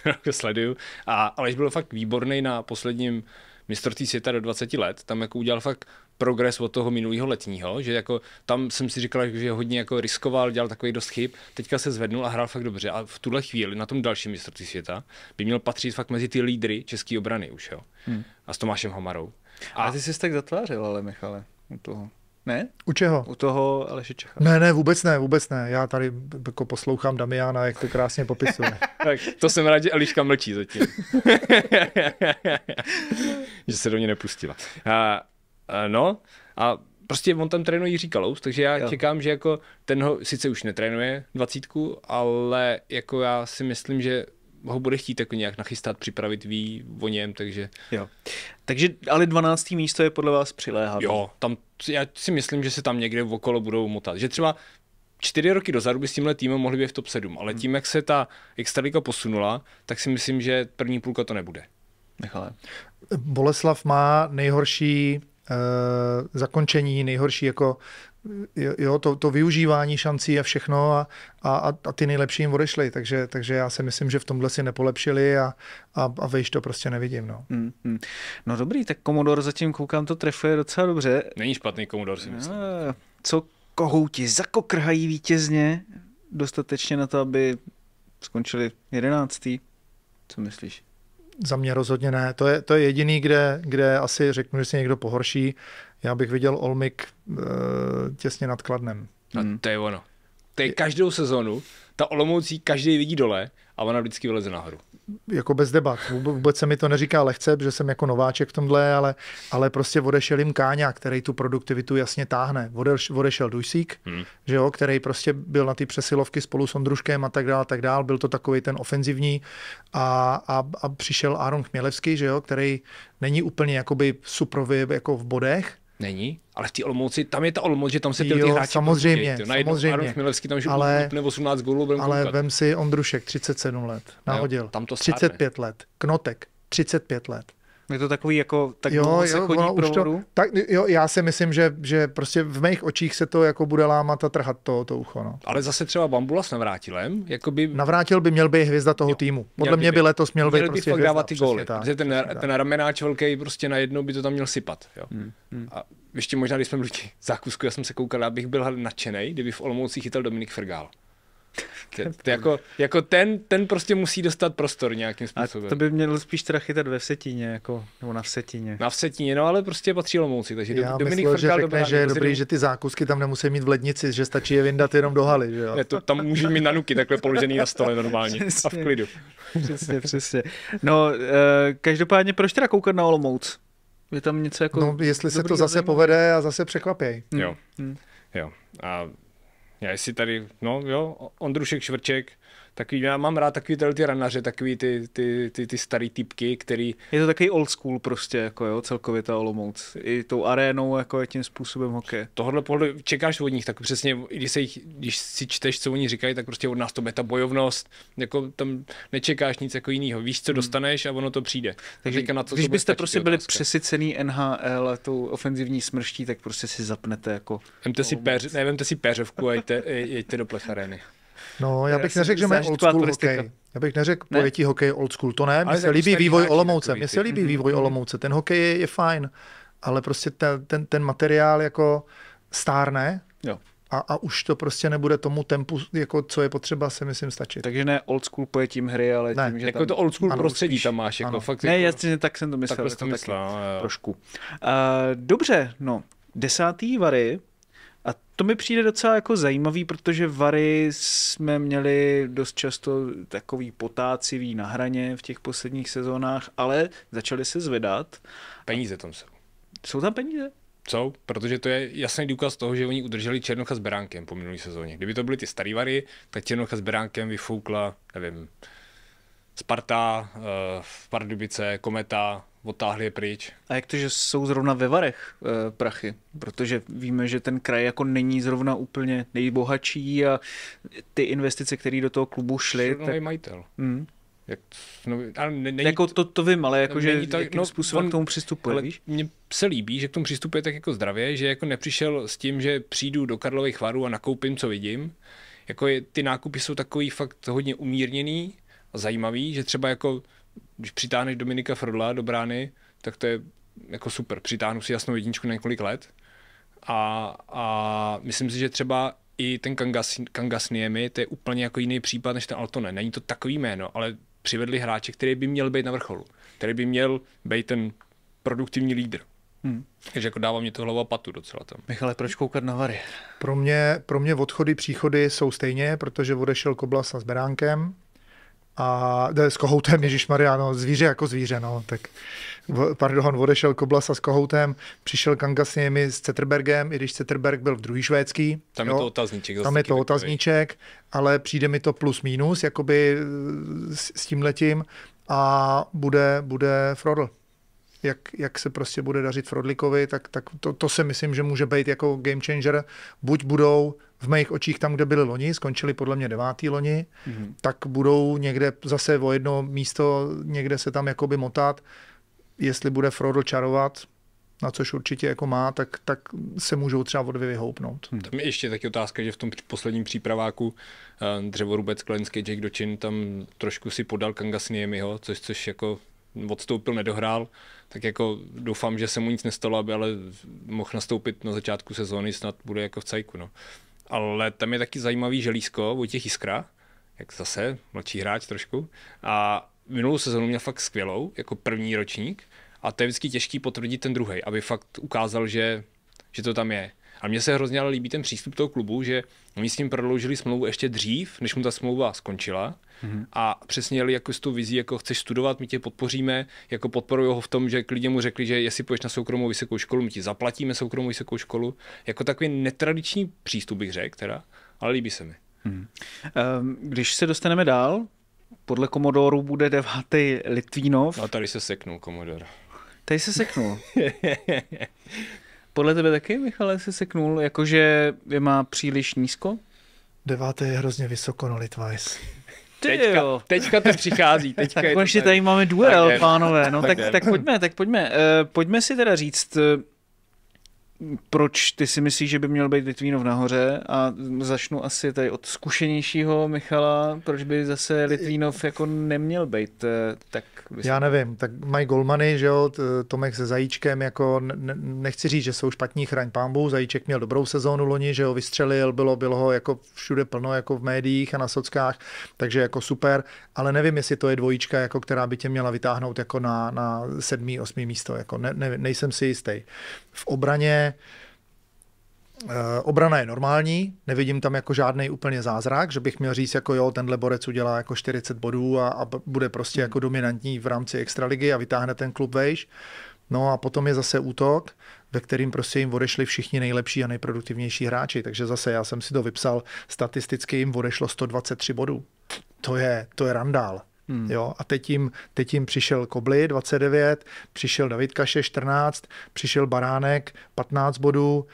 to [laughs] jako sleduju. A Aleš byl fakt výborný na posledním mistrovství světa do 20 let, tam jako udělal fakt progres od toho minulého letního, že jako tam jsem si říkal, že hodně jako riskoval, dělal takový dost chyb, teďka se zvednul a hrál fakt dobře a v tuhle chvíli na tom dalším mistrovství světa by měl patřit fakt mezi ty lídry české obrany už, jo. Hmm. A s Tomášem Hamarou. A... a ty jsi tak zatvářil, ale Michale, u toho. Ne? U čeho? U toho Aleše Čecha. Ne, ne, vůbec ne, vůbec ne. Já tady jako poslouchám Damiana, jak to krásně popisuje. [laughs] tak to jsem rád, že Eliška mlčí zatím. [laughs] že se do ní nepustila. A, a no, a prostě on tam trénuje Jiří Kalous, takže já jo. čekám, že jako ten ho sice už netrénuje dvacítku, ale jako já si myslím, že ho bude chtít jako nějak nachystat, připravit, ví o něm, takže... Jo. Takže ale 12. místo je podle vás přiléhavé. Jo, tam, já si myslím, že se tam někde v okolo budou motat. Že třeba čtyři roky dozadu by s tímhle týmem mohli být v top 7, ale hmm. tím, jak se ta extraliga posunula, tak si myslím, že první půlka to nebude. Michale. Boleslav má nejhorší uh, zakončení, nejhorší jako jo, to, to využívání šancí a všechno a, a, a ty nejlepší jim odešly. takže, takže já si myslím, že v tomhle si nepolepšili a, a, a vejš to prostě nevidím. No. Mm, mm. no dobrý, tak Komodor zatím koukám, to trefuje docela dobře. Není špatný Komodor si eh, myslím. co kohouti zakokrhají vítězně dostatečně na to, aby skončili jedenáctý? Co myslíš? Za mě rozhodně ne. To je, to je jediný, kde, kde asi řeknu, že si někdo pohorší já bych viděl Olmik eh, těsně nad Kladnem. No, hmm. to je ono. To je každou sezonu, ta Olomoucí každý vidí dole a ona vždycky vyleze nahoru. Jako bez debat. Vůbec se mi to neříká lehce, protože jsem jako nováček v tomhle, ale, ale prostě odešel jim Káňa, který tu produktivitu jasně táhne. Odeš, odešel Dusík, hmm. že jo, který prostě byl na ty přesilovky spolu s Ondruškem a tak dále, tak dále. Byl to takový ten ofenzivní a, a, a přišel Aaron Chmělevský, že jo, který není úplně jakoby suprově jako v bodech, Není, ale v té Olomouci, tam je ta Olomouc, že tam se ty jo, hráči samozřejmě, potřejí, samozřejmě. Aron Chmielevský tam že ale, nebo 18 gólů Ale koukat. vem si Ondrušek, 37 let, nahodil. Jo, tam to 35 let, Knotek, 35 let. Je to takový jako, tak jo, se jo, chodí pro už to, tak, jo, já si myslím, že, že prostě v mých očích se to jako bude lámat a trhat to, to ucho. No. Ale zase třeba Bambula s Navrátilem, jakoby... Navrátil by měl být hvězda toho jo, týmu. Podle mě by, letos měl, být prostě hvězda, dávat ty góly, tak, ten, tak. ten ramenáč velký prostě najednou by to tam měl sypat. Jo. Hmm, hmm. A ještě možná, když jsme byli zákusku, já jsem se koukal, abych byl nadšený, kdyby v Olomouci chytal Dominik Fergal. To, jako, jako ten, ten prostě musí dostat prostor nějakým způsobem. A to by měl spíš teda chytat ve Vsetíně, jako, nebo na Vsetíně. Na Vsetíně, no ale prostě patří Lomouci. Takže Já Dominik myslel, že řekne, dobrá, že je dobrý, že ty zákusky tam nemusí mít v lednici, že stačí je vyndat jenom do haly. Že jo? Ne, to tam může mít nanuky takhle položený na stole normálně přesně, a v klidu. Přesně, přesně. No, e, každopádně proč teda koukat na Olomouc? Je tam něco jako... No, jestli se to zase zajímavé? povede a zase překvapěj. Hmm. Jo, hmm. jo. A já jestli tady, no jo, Ondrušek Švrček, takový, já mám rád takový ty ranaře, takový ty, ty, ty, ty starý typky, který... Je to takový old school prostě, jako jo, celkově ta Olomouc. I tou arénou, jako je tím způsobem hokej. Tohle pohledu čekáš od nich, tak přesně, když, se jich, když si čteš, co oni říkají, tak prostě od nás to meta bojovnost, jako tam nečekáš nic jako jiného. Víš, co hmm. dostaneš a ono to přijde. Takže na to, když to byste prostě byli otázka. přesycený NHL a tou ofenzivní smrští, tak prostě si zapnete jako... Vemte si, peř, ne, vemte si peřovku a jeďte, jeďte do plech arény. No, já bych neřekl, že mají old school hokej. Já bych neřekl ne? pojetí hokej old school, to ne. Mně se jako líbí vývoj Olomouce, mně se líbí mhm, vývoj mhm. Olomouce, ten hokej je, je fajn, ale prostě ten, ten, ten materiál jako stárne jo. A, a už to prostě nebude tomu tempu, jako co je potřeba, se myslím, stačit. Takže ne old school pojetím hry, ale ne. tím, že jako tam... to old school ano, prostředí spíš. tam máš. Jako ano. fakt, ne, jako... jasně, tak jsem to myslel. Tak, to myslel, taky, no, trošku. Uh, dobře, no, desátý vary, a to mi přijde docela jako zajímavý, protože Vary jsme měli dost často takový potácivý na hraně v těch posledních sezónách, ale začali se zvedat. Peníze tam jsou. Jsou tam peníze? Co? protože to je jasný důkaz toho, že oni udrželi Černocha s Beránkem po minulý sezóně. Kdyby to byly ty starý Vary, tak Černocha s Beránkem vyfoukla, nevím, Sparta, uh, Pardubice, Kometa, otáhli je pryč. A jak to, že jsou zrovna ve Varech e, prachy? Protože víme, že ten kraj jako není zrovna úplně nejbohatší a ty investice, které do toho klubu šly... Jsou tak... majitel. Mm. Jak, no, ale ne, není, jako to, to vím, ale jako, že tak, jakým no, způsobem on, k tomu přistupuje, ale víš? Mně se líbí, že k tomu přistupuje tak jako zdravě, že jako nepřišel s tím, že přijdu do Karlových varů a nakoupím, co vidím. Jako je, ty nákupy jsou takový fakt hodně umírněný a zajímavý, že třeba jako když přitáhneš Dominika Frodla do brány, tak to je jako super. Přitáhnu si jasnou jedničku na několik let. A, a myslím si, že třeba i ten Kangas, Kangas Niemi, to je úplně jako jiný případ než ten Altone. Není to takový jméno, ale přivedli hráče, který by měl být na vrcholu, který by měl být ten produktivní lídr. Hmm. Takže jako dává mě to a patu docela tam. Michale, proč koukat na vary? Pro mě, pro mě odchody, příchody jsou stejně, protože odešel Koblas s Beránkem, a ne, s kohoutem, Ježíš Mariano, zvíře jako zvíře, no, tak pardon, odešel Koblasa s Kohoutem, přišel Kanga s nimi s Ceterbergem, i když Ceterberg byl v druhý švédský. Tam jo, je to otazníček. Tam je to otazníček, ale přijde mi to plus minus, jakoby s, s tím letím a bude, bude Frodl. Jak, jak, se prostě bude dařit Frodlikovi, tak, tak to, to si myslím, že může být jako game changer. Buď budou v mých očích tam, kde byli loni, skončili podle mě devátý loni, mm-hmm. tak budou někde zase o jedno místo, někde se tam jakoby motat. Jestli bude Frodo čarovat, na což určitě jako má, tak, tak se můžou třeba o dvě vyhoupnout. Hmm. Tam je ještě taky otázka, že v tom posledním přípraváku eh, dřevorubec Klenský Jake Dočin tam trošku si podal kanga Sniemiho, což, což jako odstoupil, nedohrál, tak jako doufám, že se mu nic nestalo, aby ale mohl nastoupit na začátku sezóny, snad bude jako v cajku. No ale tam je taky zajímavý želízko těch Iskra, jak zase mladší hráč trošku. A minulou sezonu měl fakt skvělou, jako první ročník. A to je vždycky těžký potvrdit ten druhý, aby fakt ukázal, že, že to tam je. A mně se hrozně ale líbí ten přístup toho klubu, že oni s ním prodloužili smlouvu ještě dřív, než mu ta smlouva skončila Mm-hmm. A přesně jeli jako s tou vizí, jako chceš studovat, my tě podpoříme, jako podporují ho v tom, že klidně mu řekli, že jestli půjdeš na soukromou vysokou školu, my ti zaplatíme soukromou vysokou školu. Jako takový netradiční přístup bych řekl, teda, ale líbí se mi. Hmm. Když se dostaneme dál, podle Komodoru bude devátý Litvínov. No tady se seknul Komodor. Tady se seknul. [laughs] Podle tebe taky, Michale, se seknul, jakože je má příliš nízko? Devátý je hrozně vysoko, no Litvajs. Teďka, teďka to přichází. Teďka je Konečně tady máme duel, tak pánové. No, tak, tak, tak pojďme, tak pojďme. Uh, pojďme si teda říct, eh, proč ty si myslíš, že by měl být Litvínov nahoře a začnu asi tady od zkušenějšího Michala, proč by zase Litvínov jako neměl být eh, tak vysoký? Já nevím, tak mají golmany, že jo, Tomek se Zajíčkem, jako nechci říct, že jsou špatní chraň pámbu, Zajíček měl dobrou sezónu loni, že ho vystřelil, bylo, bylo ho jako všude plno, jako v médiích a na sockách, takže jako super, ale nevím, jestli to je dvojička, jako která by tě měla vytáhnout jako na, na sedmý, osmý místo, jako ne, ne, nejsem si jistý. V obraně Eh, obrana je normální, nevidím tam jako žádný úplně zázrak, že bych měl říct, jako jo, tenhle borec udělá jako 40 bodů a, a bude prostě jako dominantní v rámci extraligy a vytáhne ten klub vejš. No a potom je zase útok, ve kterým prostě jim odešli všichni nejlepší a nejproduktivnější hráči. Takže zase já jsem si to vypsal, statisticky jim odešlo 123 bodů. To je, to je randál. Hmm. Jo, a teď jim, teď jim přišel Kobli 29, přišel David Kaše 14, přišel Baránek 15 bodů,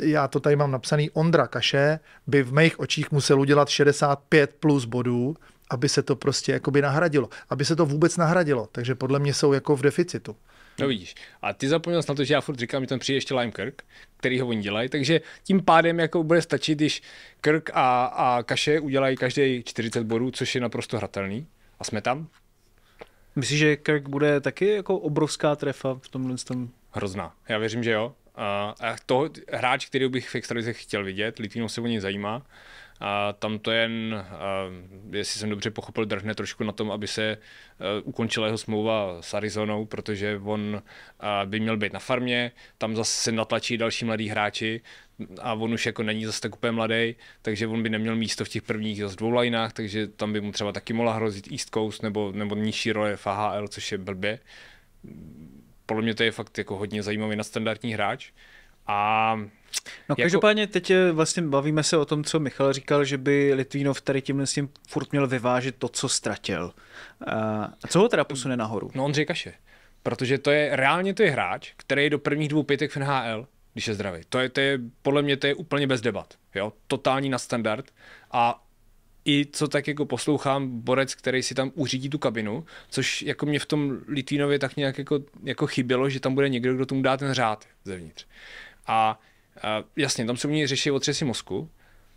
já to tady mám napsaný, Ondra Kaše by v mých očích musel udělat 65 plus bodů, aby se to prostě jakoby nahradilo. Aby se to vůbec nahradilo. Takže podle mě jsou jako v deficitu. No vidíš. A ty zapomněl na to, že já furt říkám, že tam přijde ještě Lime Kirk, který ho oni dělají, takže tím pádem jako bude stačit, když Kirk a, a Kaše udělají každý 40 bodů, což je naprosto hratelný. A jsme tam. Myslíš, že Kirk bude taky jako obrovská trefa v tomhle tom? Hrozná. Já věřím, že jo. A to hráč, který bych v extralize chtěl vidět, Litvinov se o něj zajímá a tam to jen, jestli jsem dobře pochopil, drhne trošku na tom, aby se e, ukončila jeho smlouva s Arizonou, protože on e, by měl být na farmě, tam zase se natlačí další mladí hráči, a on už jako není zase tak úplně mladý, takže on by neměl místo v těch prvních z dvou lineách, takže tam by mu třeba taky mohla hrozit East Coast nebo, nebo nižší role v AHL, což je blbě. Podle mě to je fakt jako hodně zajímavý na standardní hráč. A No jako- každopádně teď vlastně bavíme se o tom, co Michal říkal, že by Litvínov tady tímhle s tím furt měl vyvážit to, co ztratil. Eh, a co ho teda posune nahoru? No Ondřej Kaše, protože to je reálně to je hráč, který je do prvních dvou pětek v NHL, když je zdravý. To je, to je podle mě to je úplně bez debat. Jo? Totální na standard. A i co tak jako poslouchám, borec, který si tam uřídí tu kabinu, což jako mě v tom Litvínově tak nějak jako, jako chybělo, že tam bude někdo, kdo tomu dá ten řád zevnitř. A a jasně, tam se u ní řeší otřesy mozku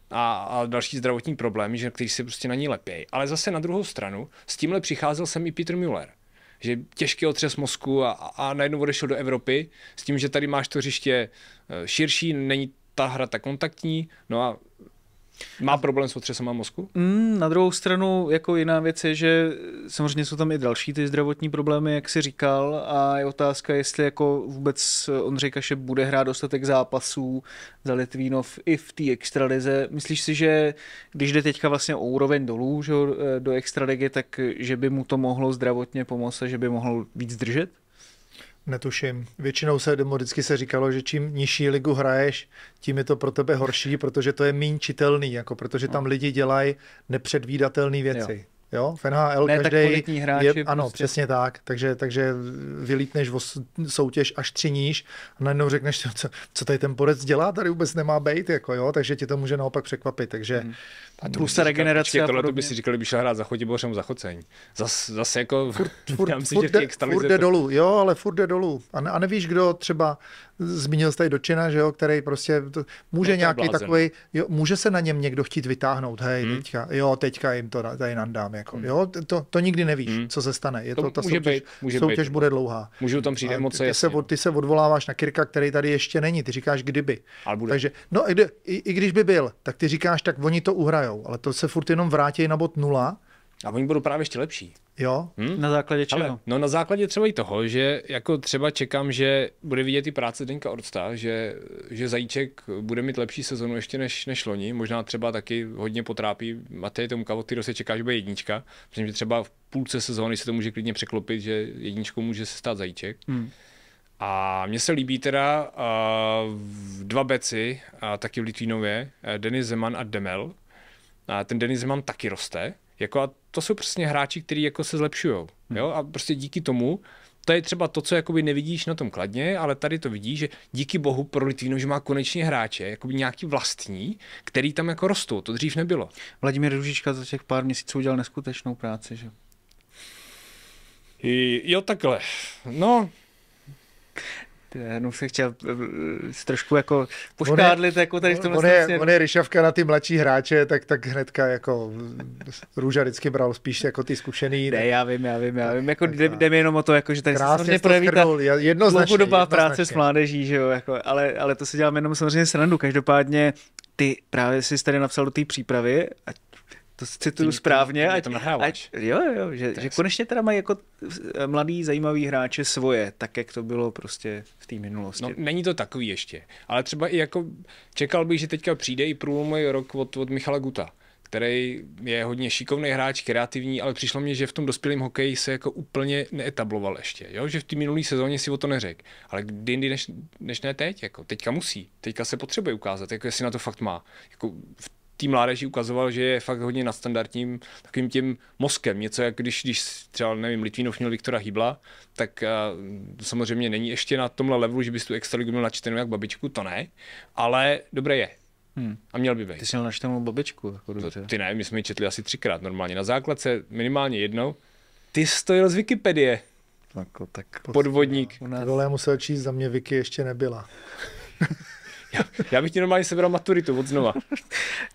a, a další zdravotní problémy, že který se prostě na ní lepějí. Ale zase na druhou stranu, s tímhle přicházel jsem i Peter Müller, že těžký otřes mozku a, a najednou odešel do Evropy s tím, že tady máš to hřiště eh, širší, není ta hra tak kontaktní, no a má problém s otřesem mozku? Mm, na druhou stranu, jako jiná věc je, že samozřejmě jsou tam i další ty zdravotní problémy, jak si říkal, a je otázka, jestli jako vůbec Ondřej Kaše bude hrát dostatek zápasů za Litvínov i v té extralize. Myslíš si, že když jde teďka vlastně o úroveň dolů, že do extraligy, tak že by mu to mohlo zdravotně pomoct a že by mohl víc držet? Netuším. Většinou se, vždycky se říkalo, že čím nižší ligu hraješ, tím je to pro tebe horší, protože to je méně čitelný, jako protože tam no. lidi dělají nepředvídatelné věci. Jo. Jo, v NHL ne, každý tak hráči, je, ano, prostě. přesně tak, takže, takže vylítneš o soutěž až tři níž a najednou řekneš, co, co tady ten porec dělá, tady vůbec nemá být, jako jo, takže ti to může naopak překvapit, takže... Hmm. plus se regenerace říkal, tohle to by si říkal, kdyby šel hrát za Chotibořem za Choceň. Zas, jako... Furt, furt, [laughs] já myslím, furt, že de, furt jde to... dolů, jo, ale furt jde dolů. A, a nevíš, kdo třeba, zmínil jste tady dočina, že jo, který prostě to, může no, nějaký takový, jo, může se na něm někdo chtít vytáhnout, hej, hmm. teďka, jo, teďka jim to tady nandám, jako, hmm. jo? To, to nikdy nevíš, hmm. co se stane. Je to, to ta může soutěž, být, může soutěž být. bude dlouhá. Můžu tam přijít emoce. Ty, ty, se, ty se odvoláváš na Kirka, který tady ještě není. Ty říkáš, kdyby. Ale bude. Takže, no i, i, i když by byl, tak ty říkáš, tak oni to uhrajou, ale to se furt jenom vrátí na bod nula a oni budou právě ještě lepší. Jo? Hmm? Na základě čeho? Ale, no na základě třeba i toho, že jako třeba čekám, že bude vidět i práce Deňka Orsta, že, že Zajíček bude mít lepší sezonu ještě než, než loni. Možná třeba taky hodně potrápí Matej Tomka, od kterého se čeká, že bude jednička. Protože třeba v půlce sezóny se to může klidně překlopit, že jedničkou může se stát Zajíček. Hmm. A mně se líbí teda uh, dva beci, uh, taky v Litvínově, uh, Denis Zeman a Demel. Uh, ten Denis Zeman taky roste. Jako a to jsou přesně hráči, kteří jako se zlepšují. Hmm. Jo? A prostě díky tomu, to je třeba to, co jakoby nevidíš na tom kladně, ale tady to vidíš, že díky bohu pro Litvínov, že má konečně hráče, jakoby nějaký vlastní, který tam jako rostou, to dřív nebylo. Vladimír Ružička za těch pár měsíců udělal neskutečnou práci, že? Jo, takhle. No, jenom eh, se chtěl eh, eh, trošku jako poškádlit, jako tady v on, je, směru. Vlastně- on je ryšavka na ty mladší hráče, tak, tak hnedka jako Růža vždycky bral spíš jako ty zkušený. Ne, já vím, já vím, já vím, jako jde, jde mi jenom o to, jako, že tady se samozřejmě projeví ta dlouhodobá práce s mládeží, že jo, jako, ale, ale to se dělám jenom samozřejmě srandu, každopádně ty právě jsi tady napsal do té přípravy ať to cituju správně. Ať, ať, jo, jo, že, že konečně teda mají jako eh, mladý zajímavý hráče svoje, tak jak to bylo prostě v té minulosti. No, není to takový ještě, ale třeba i jako čekal bych, že teďka přijde i průlomový rok od, od Michala Guta který je hodně šikovný hráč, kreativní, ale přišlo mi, že v tom dospělém hokeji se jako úplně neetabloval ještě, jo? že v té minulé sezóně si o to neřekl. Ale kdy jindy než, než ne teď, jako teďka musí, teďka se potřebuje ukázat, jako jestli na to fakt má. Jako v té mládeži ukazoval, že je fakt hodně standardním takovým tím mozkem. Něco jak když, když třeba, nevím, Litvínov měl Viktora Hybla, tak uh, samozřejmě není ještě na tomhle levelu, že bys tu extra měl načtenou jak babičku, to ne, ale dobré je. Hmm. A měl by být. Ty jsi měl načtenou babičku. Jako to, ty ne, my jsme ji četli asi třikrát normálně. Na základce minimálně jednou. Ty stojil z Wikipedie. Tak, jako, tak podvodník. U nás... Tohle musel číst, za mě Wiki ještě nebyla. Já, já bych ti normálně sebral maturitu od znova.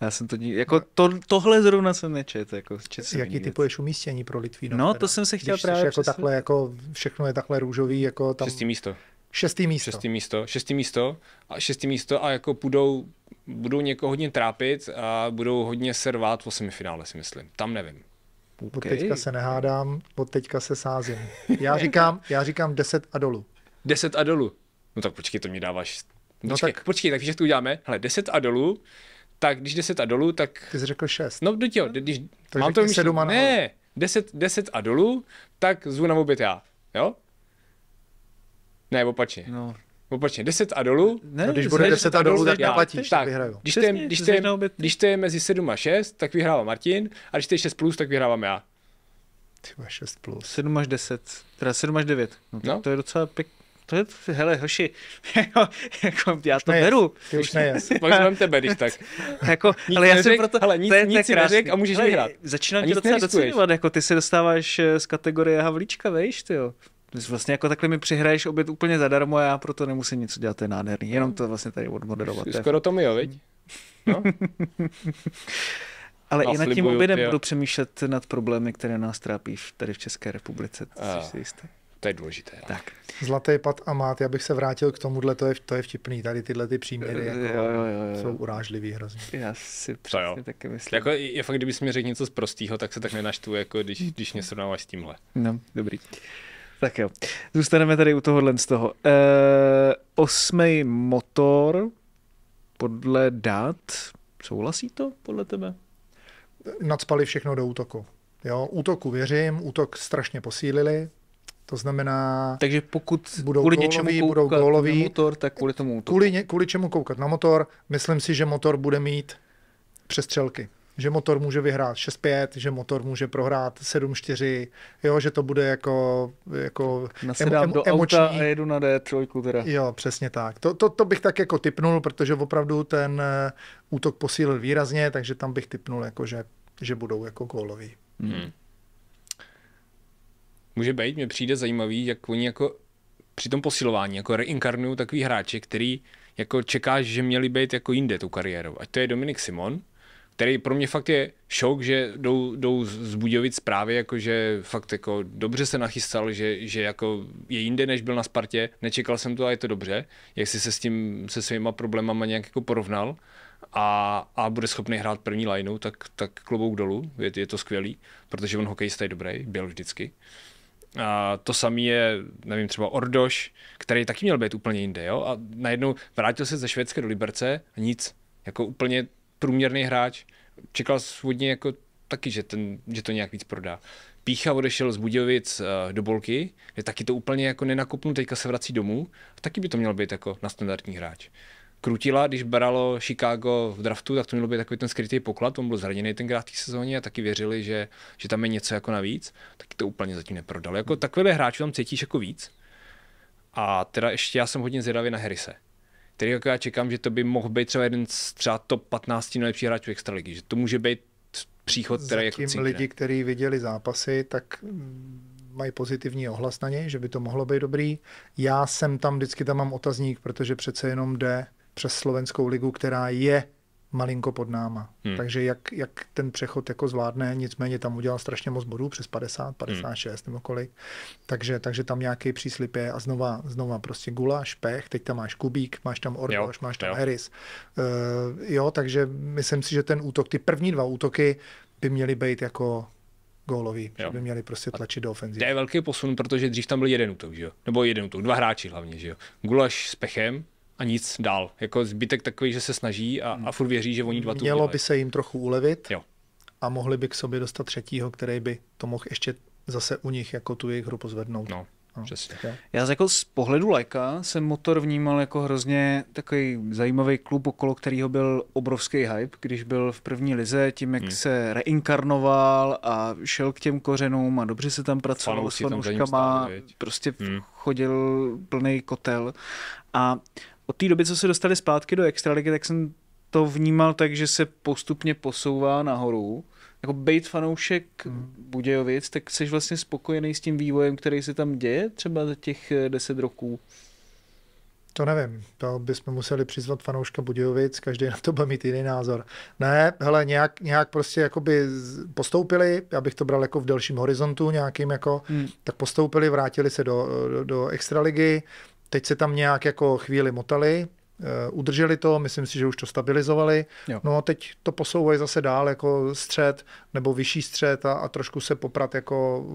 Já jsem to, jako to, tohle zrovna jsem nečet. Jako, čet jsem Jaký typuješ umístění pro Litvínov? No, teda, to jsem se chtěl když právě. Jako přesně... takhle, jako všechno je takhle růžový, jako tam... Šestý místo. Šestý místo. Šestý místo, šestý místo a šestý místo a jako budou, budou někoho hodně trápit a budou hodně servát po semifinále, si myslím. Tam nevím. Okay. Od teďka se nehádám, od teďka se sázím. Já říkám, já říkám 10 a dolů. 10 a dolů. No tak počkej, to mi dáváš No počkej, tak... počkej, tak víš, jak to uděláme? Hele, 10 a dolů, tak když 10 a dolů, tak... Ty jsi řekl 6. No do těho, když... To mám to 7 a Ne, 10, 10 a dolů, tak zvu na oběd já. Jo? Ne, opačně. No. Opačně, 10 a dolů. Ne, no, když bude 10 a dolů, tak já platíš, tak, tak vyhraju. Když to, když, to je, když to je mezi 7 a 6, tak vyhrává Martin, a když to je 6 plus, tak vyhrávám já. Ty máš 6 plus. 7 až 10, teda 7 až 9. No, no. To je docela pěkný to je, hele, hoši, jako, jako já to beru. Ty už nejes. [laughs] Pak zvem tebe, když tak. jako, nic ale já jsem proto, hele, nic, to je, nic to si a můžeš ale, vyhrát. Začínám tě docela docenovat, jako ty se dostáváš eh, z kategorie Havlíčka, vejš, ty jo. Vlastně jako takhle mi přihraješ oběd úplně zadarmo a já proto nemusím nic dělat, to je nádherný. Jenom to vlastně tady odmoderovat. Jako. Skoro to mi jo, viď? No. [laughs] Ale no, i nad tím obědem budu přemýšlet nad problémy, které nás trápí tady v České republice, jsi si jistý. To je důležité. No. Tak. Zlatý pad a mát, já bych se vrátil k tomuhle, to je, to je vtipný, tady tyhle ty příměry jako jo, jo, jo, jo. jsou urážlivý hrozně. Já si přesně taky myslím. Jako, je fakt, kdybys mi řekl něco z prostýho, tak se tak nenaštvu, jako když, když mě srovnáváš s tímhle. No, dobrý. Tak jo, zůstaneme tady u tohohle z toho. E, osmej motor, podle dát, souhlasí to podle tebe? Nadspali všechno do útoku. Jo, útoku věřím, útok strašně posílili, to znamená, Takže pokud budou kvůli něčemu koukat budou golový, na motor, tak kvůli tomu motoru. Kvůli, kvůli čemu koukat na motor, myslím si, že motor bude mít přestřelky. Že motor může vyhrát 6-5, že motor může prohrát 7-4, jo, že to bude jako, jako Nasedám emo, emo, do emoční. auta a jedu na D3 teda. Jo, přesně tak. To, to, to bych tak jako typnul, protože opravdu ten eh, útok posílil výrazně, takže tam bych typnul, jako že, že budou jako gólový. Hmm může být, mě přijde zajímavý, jak oni jako při tom posilování jako reinkarnují takový hráče, který jako čekáš, že měli být jako jinde tu kariéru. Ať to je Dominik Simon, který pro mě fakt je šok, že jdou, jdou zbudovit zprávy, jako, že fakt jako dobře se nachystal, že, že jako je jinde, než byl na Spartě, nečekal jsem to a je to dobře, jak si se s tím, se svýma problémama nějak jako porovnal a, a bude schopný hrát první lineu, tak, tak klobouk dolů, je, je to skvělý, protože on hokejista je dobrý, byl vždycky. A to samé je, nevím, třeba Ordoš, který taky měl být úplně jinde, jo? A najednou vrátil se ze Švédska do Liberce a nic. Jako úplně průměrný hráč. Čekal svůdně jako taky, že, ten, že to nějak víc prodá. Pícha odešel z Budějovic eh, do Bolky, Je taky to úplně jako nenakopnu, teďka se vrací domů. A taky by to měl být jako na standardní hráč krutila, když bralo Chicago v draftu, tak to mělo být takový ten skrytý poklad, on byl zraněný v té sezóně a taky věřili, že, že tam je něco jako navíc, taky to úplně zatím neprodali. Jako takovýhle hráčů tam cítíš jako víc. A teda ještě já jsem hodně zvědavý na Herise, který jako já čekám, že to by mohl být třeba jeden z třeba top 15 nejlepších hráčů extraligy, že to může být příchod, který jako cinkne. lidi, kteří viděli zápasy, tak mm, mají pozitivní ohlas na něj, že by to mohlo být dobrý. Já jsem tam vždycky tam mám otazník, protože přece jenom jde přes slovenskou ligu, která je malinko pod náma. Hmm. Takže jak, jak ten přechod jako zvládne, nicméně tam udělal strašně moc bodů, přes 50, 56 hmm. nebo kolik. Takže, takže tam nějaký příslip je a znova, znova prostě Gula, Špech, teď tam máš Kubík, máš tam Ordoš, máš tam jo. Harris. Uh, jo, takže myslím si, že ten útok, ty první dva útoky by měly být jako gólový, jo. že by měli prostě tlačit do ofenzivy. To je velký posun, protože dřív tam byl jeden útok, že jo? Nebo jeden útok, dva hráči hlavně, že jo? Gulaš s Pechem, a nic dál. Jako zbytek takový, že se snaží a, a furt věří, že oni dva tu Mělo udělají. by se jim trochu ulevit jo. a mohli by k sobě dostat třetího, který by to mohl ještě zase u nich jako tu jejich hru pozvednout. No. no Já jako z pohledu lajka jsem motor vnímal jako hrozně takový zajímavý klub, okolo kterého byl obrovský hype, když byl v první lize, tím jak hmm. se reinkarnoval a šel k těm kořenům a dobře se tam pracoval s fanouškama, prostě hmm. chodil plný kotel a uh, od té doby, co se dostali zpátky do extraligy, tak jsem to vnímal tak, že se postupně posouvá nahoru. Jako bejt fanoušek hmm. Budějovic, tak jsi vlastně spokojený s tím vývojem, který se tam děje třeba za těch eh, deset roků? To nevím, to bychom museli přizvat fanouška Budějovic, každý na to bude mít jiný názor. Ne, hele, nějak, nějak prostě jakoby postoupili, já bych to bral jako v delším horizontu nějakým jako, hmm. tak postoupili, vrátili se do, do, do extraligy, Teď se tam nějak jako chvíli motali, eh, udrželi to, myslím si, že už to stabilizovali. Jo. No teď to posouvají zase dál jako střed nebo vyšší střed a, a trošku se poprat jako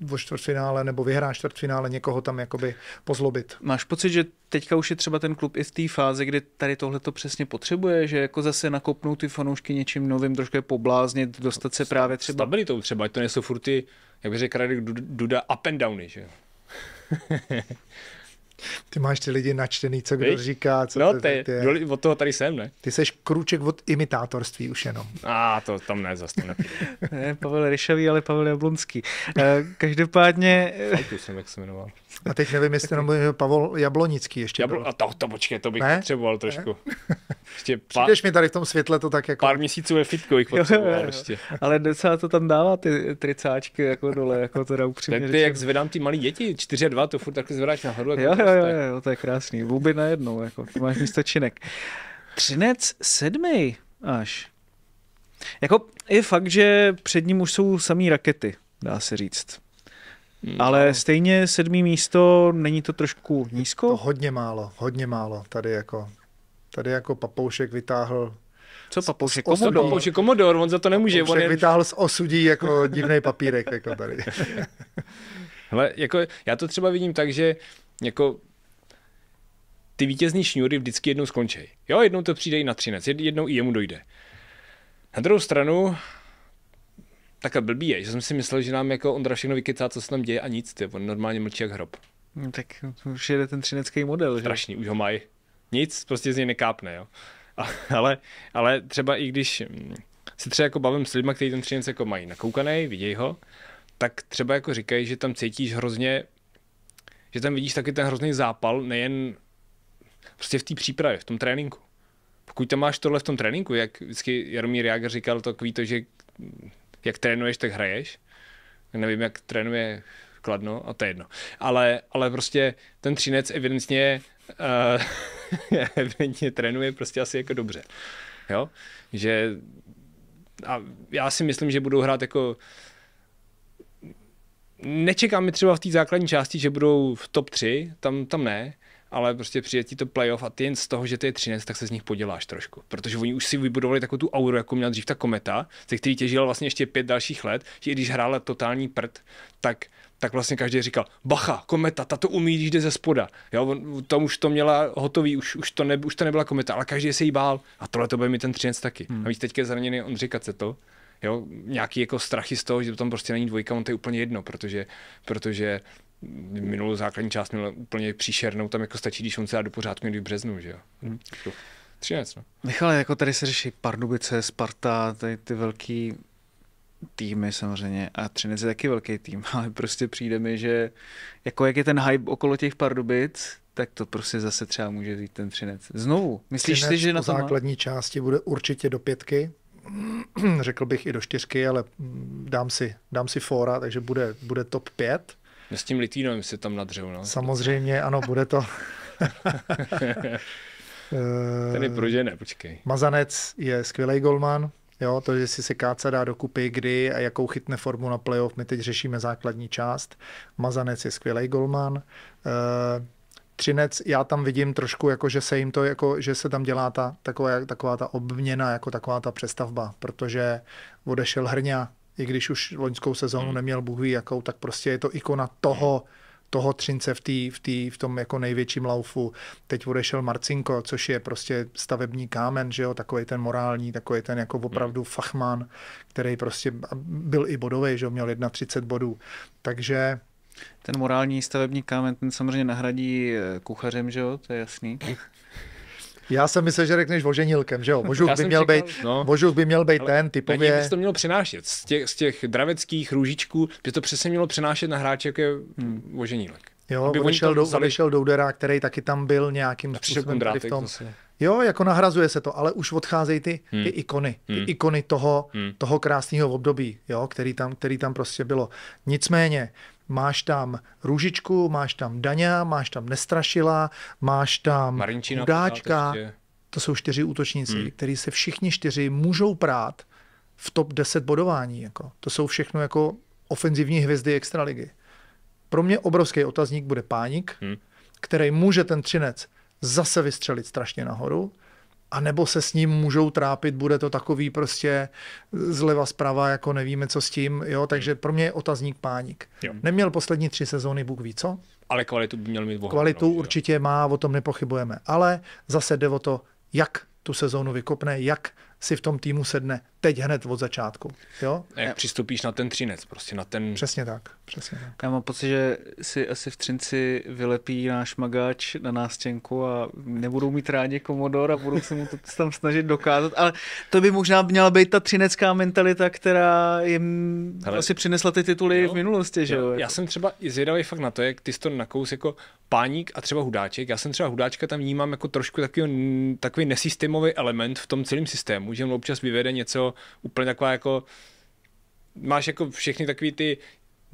vo čtvrtfinále nebo vyhrá čtvrtfinále někoho tam jakoby pozlobit. Máš pocit, že teďka už je třeba ten klub i v té fázi, kdy tady tohle to přesně potřebuje, že jako zase nakopnou ty fanoušky něčím novým, trošku je pobláznit, dostat se právě třeba... Stabilitou třeba, to nejsou furty, jak by řekl Radek Duda, up and downy, že [laughs] Ty máš ty lidi načtený, co kdo Víš? říká. Co no, to, ty, ty, ty, od toho tady jsem, ne? Ty seš krůček od imitátorství už jenom. A to tam ne, zase to [laughs] ne, Pavel Ryšavý, ale Pavel Jablonský. Eh, každopádně... Fajtu jsem, jak se jmenoval. A teď nevím, jestli tam bude Pavol Jablonický ještě. Jabl- a to, to, počkej, to bych ne? potřeboval trošku. [laughs] Ještě pár, Přijdeš mi tady v tom světle to tak jako... Pár měsíců je fitko, jich potřeboval jo, prostě. Ale docela to tam dává ty tricáčky jako dole, jako teda upřímně. Ten ty, jak zvedám ty malý děti, čtyři a dva, to furt takhle zvedáš nahoru. Jako jo, jo, jo, jo, to je krásný. Vůbec najednou, jako, máš místo činek. Třinec sedmý až. Jako je fakt, že před ním už jsou samý rakety, dá se říct. Hmm. Ale stejně sedmý místo, není to trošku nízko? To hodně málo, hodně málo. Tady jako, tady jako papoušek vytáhl co papoušek Komodor? Papoušek Komodor, on za to nemůže. Papoušek on je... vytáhl z osudí jako divný papírek jako tady. Hle, [laughs] jako já to třeba vidím tak, že jako ty vítězní šňůry vždycky jednou skončí. Jo, jednou to přijde i na 13, jednou i jemu dojde. Na druhou stranu, takhle blbý je, že jsem si myslel, že nám jako Ondra všechno vykycá, co se tam děje a nic, ty, on normálně mlčí jak hrob. No, tak už jede ten třinecký model, že? Strašný, už ho mají. Nic, prostě z něj nekápne, jo. A, ale, ale třeba i když mm, se třeba jako bavím s lidmi, kteří ten třinec jako mají nakoukaný, vidějí ho, tak třeba jako říkají, že tam cítíš hrozně, že tam vidíš taky ten hrozný zápal, nejen prostě v té přípravě, v tom tréninku. Pokud tam máš tohle v tom tréninku, jak vždycky Jaromír Jager říkal takový to, že jak trénuješ, tak hraješ. Nevím, jak trénuje Kladno a to je jedno. Ale, ale prostě ten Třinec evidentně, uh, [laughs] evidentně trénuje prostě asi jako dobře. Jo? Že a já si myslím, že budou hrát jako nečekáme třeba v té základní části, že budou v top 3, tam, tam ne, ale prostě přijetí to playoff a ty jen z toho, že ty je 13, tak se z nich poděláš trošku. Protože oni už si vybudovali takovou tu auru, jako měla dřív ta kometa, ze který těžila vlastně ještě pět dalších let, že i když hrála totální prd, tak tak vlastně každý říkal, bacha, kometa, ta to umí, když jde ze spoda. Jo, on, tam už to měla hotový, už, už, to ne, už to nebyla kometa, ale každý se jí bál. A tohle to bude mi ten 13 taky. Hmm. Navíc teď je zraněný se to, jo, nějaký jako strachy z toho, že to tam prostě není dvojka, on to je úplně jedno, protože, protože minulou základní část měl úplně příšernou, tam jako stačí, když on se dá do pořádku někdy v březnu, že jo. Hmm. no. Michal, jako tady se řeší Pardubice, Sparta, tady ty velký týmy samozřejmě a Třinec je taky velký tým, [laughs] ale prostě přijde mi, že jako jak je ten hype okolo těch Pardubic, tak to prostě zase třeba může být ten Třinec. Znovu, myslíš třinec si, že na to základní má? části bude určitě do pětky, [clears throat] řekl bych i do čtyřky, ale mm, dám si, dám si fora, takže bude, bude top pět. No s tím litínem se tam nadřel. No. Samozřejmě, ano, bude to. Ten je prožené, počkej. Mazanec je skvělý golman, jo, to, že si se káca dá dokupy, kdy a jakou chytne formu na playoff, my teď řešíme základní část. Mazanec je skvělý golman. Eh, Třinec, já tam vidím trošku, jako, že se jim to, jako, že se tam dělá ta, taková, taková ta obměna, jako taková ta přestavba, protože odešel Hrňa, i když už loňskou sezónu hmm. neměl Bůh ví jakou, tak prostě je to ikona toho, toho Třince v, tý, v, tý, v tom jako největším laufu. Teď odešel Marcinko, což je prostě stavební kámen, že jo, takový ten morální, takový ten jako hmm. opravdu fachman, který prostě byl i bodový, že jo, měl 31 bodů. Takže ten morální stavební kámen, ten samozřejmě nahradí eh, kuchařem, že jo, to je jasný. Já jsem myslel, že řekneš voženilkem, že jo? Možuch [laughs] no. by, měl být, no, by měl být ten typově. by to mělo přenášet z těch, z těch draveckých růžičků, by to přesně mělo přenášet na hráče, jako je hmm. oženilek. Jo, aby odešel, do, vzali... odešel udera, který taky tam byl nějakým způsobem v tom. Jo, jako nahrazuje se to, ale už odcházejí ty, hmm. ty ikony, ty hmm. ikony toho, hmm. toho krásného období, jo, který, tam, který tam prostě bylo. Nicméně, Máš tam Růžičku, máš tam Daňa, máš tam Nestrašila, máš tam Dáčka. Udáčka. To jsou čtyři útočníci, hmm. kteří se všichni čtyři můžou prát v top 10 bodování. Jako. To jsou všechno jako ofenzivní hvězdy extraligy. Pro mě obrovský otazník bude pánik, hmm. který může ten třinec zase vystřelit strašně nahoru a nebo se s ním můžou trápit, bude to takový prostě zleva zprava, jako nevíme, co s tím, jo, takže hmm. pro mě je otazník pánik. Jo. Neměl poslední tři sezóny, Bůh ví co. Ale kvalitu by měl mít vohra, Kvalitu no, určitě jo. má, o tom nepochybujeme, ale zase jde o to, jak tu sezónu vykopne, jak si v tom týmu sedne teď hned od začátku. Jo? A jak přistoupíš na ten třinec, prostě na ten... Přesně tak, přesně tak. Já mám pocit, že si asi v Třinci vylepí náš magáč na nástěnku a nebudou mít rádi Komodor a budou se mu to tam snažit dokázat, ale to by možná měla být ta třinecká mentalita, která jim Hele, asi přinesla ty tituly jo, v minulosti, že jo? jo? Já jsem třeba zvědavý fakt na to, jak ty jsi to nakous jako páník a třeba hudáček. Já jsem třeba hudáčka tam vnímám jako trošku takový, takový nesystémový element v tom celém systému, mužem občas vyvede něco úplně taková jako máš jako všechny takový ty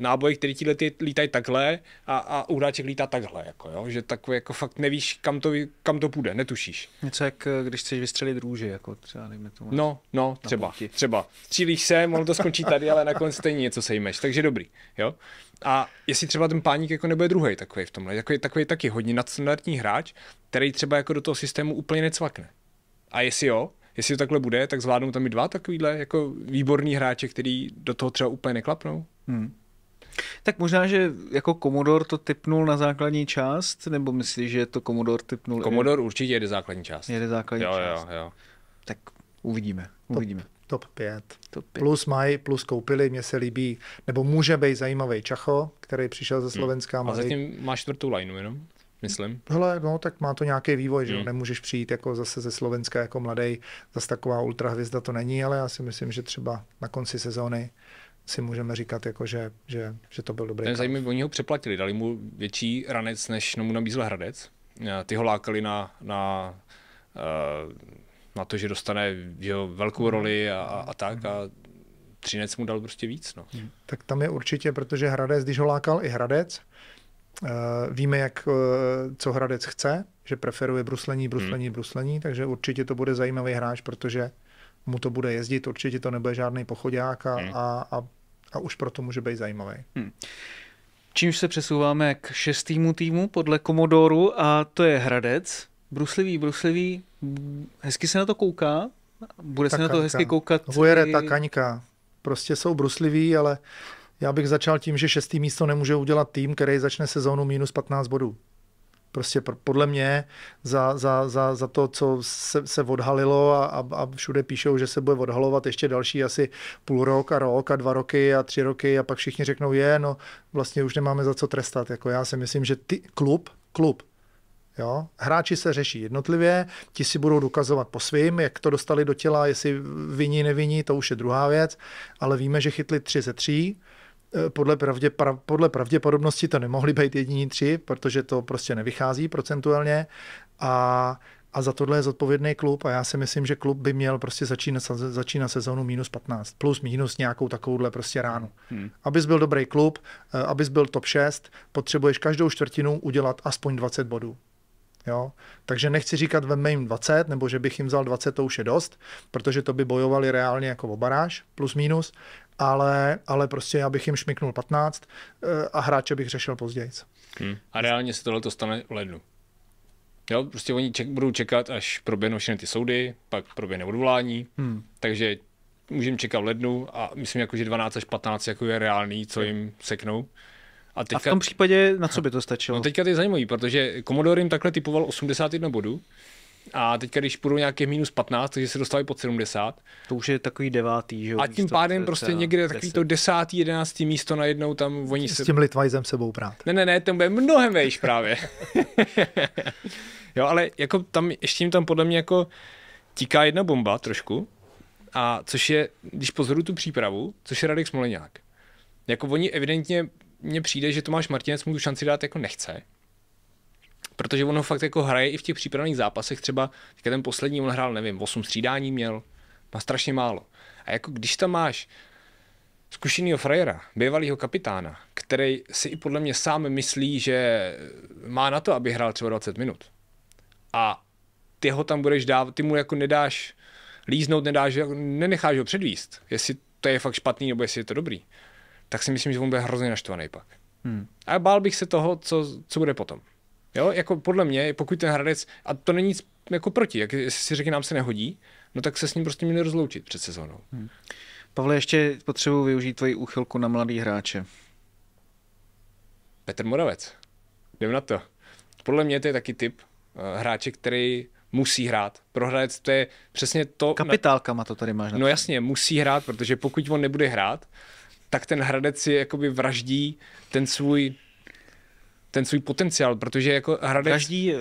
náboje, které ti lety, lítají takhle a, a uhráček lítá takhle, jako jo? že takové jako fakt nevíš, kam to, kam to půjde, netušíš. Něco jak eh, když chceš vystřelit růže, jako třeba dejme tomu. No, no, třeba, pouti. třeba. Střílíš se, mohl to skončit tady, ale nakonec stejně něco sejmeš, takže dobrý, jo. A jestli třeba ten páník jako nebude druhý takový v tomhle, takový, takový taky hodně nadstandardní hráč, který třeba jako do toho systému úplně necvakne. A jestli jo, jestli to takhle bude, tak zvládnou tam i dva takovýhle jako výborní hráče, který do toho třeba úplně neklapnou. Hmm. Tak možná, že jako Commodore to typnul na základní část, nebo myslíš, že to Commodore typnul? Commodore i... určitě jede základní část. Jede základní jo, část. Jo, jo. Tak uvidíme, uvidíme. Top, top 5. Top 5. Plus mají, plus koupili, mně se líbí, nebo může být zajímavý Čacho, který přišel ze hmm. Slovenska. Hmm. A zatím má čtvrtou lineu jenom? myslím. Hele, no, tak má to nějaký vývoj, že mm. nemůžeš přijít jako zase ze Slovenska jako mladý, zase taková ultrahvězda to není, ale já si myslím, že třeba na konci sezóny si můžeme říkat, jako, že, že, že to byl dobrý. Ten zajímavý, oni ho přeplatili, dali mu větší ranec, než no, mu nabízl Hradec. Ty ho lákali na, na, eh, na to, že dostane jeho velkou mm. roli a, a, a tak. A Třinec mu dal prostě víc. No. Tak tam je určitě, protože Hradec, když ho lákal i Hradec, Eh, víme, jak, eh, co Hradec chce, že preferuje bruslení, hmm. bruslení, hmm. bruslení, takže určitě to bude zajímavý hráč, protože mu to bude jezdit, určitě to nebude žádný pochodák a, hmm. a, a, a už proto může být zajímavý. Hmm. Čímž se přesouváme k šestému týmu podle Komodoru a to je Hradec. Bruslivý, bruslivý, hezky se na to kouká, bude ta se kaňka. na to hezky koukat. Vojere, ta kaňka, prostě jsou brusliví, ale já bych začal tím, že šestý místo nemůže udělat tým, který začne sezónu minus 15 bodů. Prostě podle mě za, za, za, za to, co se, se odhalilo a, a, a všude píšou, že se bude odhalovat ještě další asi půl rok a rok a dva roky a tři roky a pak všichni řeknou, je, no vlastně už nemáme za co trestat. Jako já si myslím, že ty, klub, klub, Jo? Hráči se řeší jednotlivě, ti si budou dokazovat po svým, jak to dostali do těla, jestli viní, neviní, to už je druhá věc, ale víme, že chytli tři ze tří, Eh, podle, pravdě, pra, podle pravděpodobnosti to nemohli být jediní tři, protože to prostě nevychází procentuálně a, a za tohle je zodpovědný klub a já si myslím, že klub by měl prostě začínat, začínat sezónu minus 15, plus minus nějakou takovouhle prostě ránu. Hmm. Abys byl dobrý klub, eh, abys byl top 6, potřebuješ každou čtvrtinu udělat aspoň 20 bodů. Jo? Takže nechci říkat ve jim 20, nebo že bych jim vzal 20, to už je dost, protože to by bojovali reálně jako o baráž, plus minus, ale, ale prostě já bych jim šmiknul 15 eh, a hráče bych řešil později. Hmm. A reálně se tohle to stane v lednu. Jo, prostě oni ček, budou čekat, až proběhnou všechny ty soudy, pak proběhne odvolání, hmm. takže můžeme čekat v lednu a myslím, jako, že 12 až 15 jako je reálný, co jim seknou. A, teďka, a v tom případě na co by to stačilo? No teďka to je zajímavý, protože Commodore jim takhle typoval 81 bodů, a teď, když půjdou nějaké minus 15, takže se dostali pod 70. To už je takový devátý, že jo? A tím pádem prostě někde takový 10. to desátý, jedenáctý místo najednou tam oni s se... S tím Litvajzem sebou brát. Ne, ne, ne, ten bude mnohem vejš právě. jo, ale jako tam, ještě jim tam podle mě jako tiká jedna bomba trošku, a což je, když pozoru tu přípravu, což je Radek Smoleňák. Jako oni evidentně, mně přijde, že Tomáš Martinec mu tu šanci dát jako nechce, protože on ho fakt jako hraje i v těch přípravných zápasech, třeba ten poslední on hrál, nevím, 8 střídání měl, má strašně málo. A jako když tam máš zkušeného frajera, bývalého kapitána, který si i podle mě sám myslí, že má na to, aby hrál třeba 20 minut. A ty ho tam budeš dávat, ty mu jako nedáš líznout, nedáš, nenecháš ho předvíst, jestli to je fakt špatný, nebo jestli je to dobrý, tak si myslím, že on bude hrozně naštvaný pak. Hmm. A bál bych se toho, co, co bude potom. Jo, jako podle mě, pokud ten Hradec, a to není nic jako proti, jak si řekne, nám se nehodí, no tak se s ním prostě měli rozloučit před sezónou. Hmm. Pavle, ještě potřebuji využít tvoji úchylku na mladý hráče. Petr Moravec. Jdem na to. Podle mě to je taky typ eh, hráče, který musí hrát. Pro Hradec to je přesně to... Kapitálka má to tady máš. No jasně, musí hrát, protože pokud on nebude hrát, tak ten Hradec si jakoby vraždí ten svůj ten svůj potenciál, protože jako Hradec... Vraždí. Eh,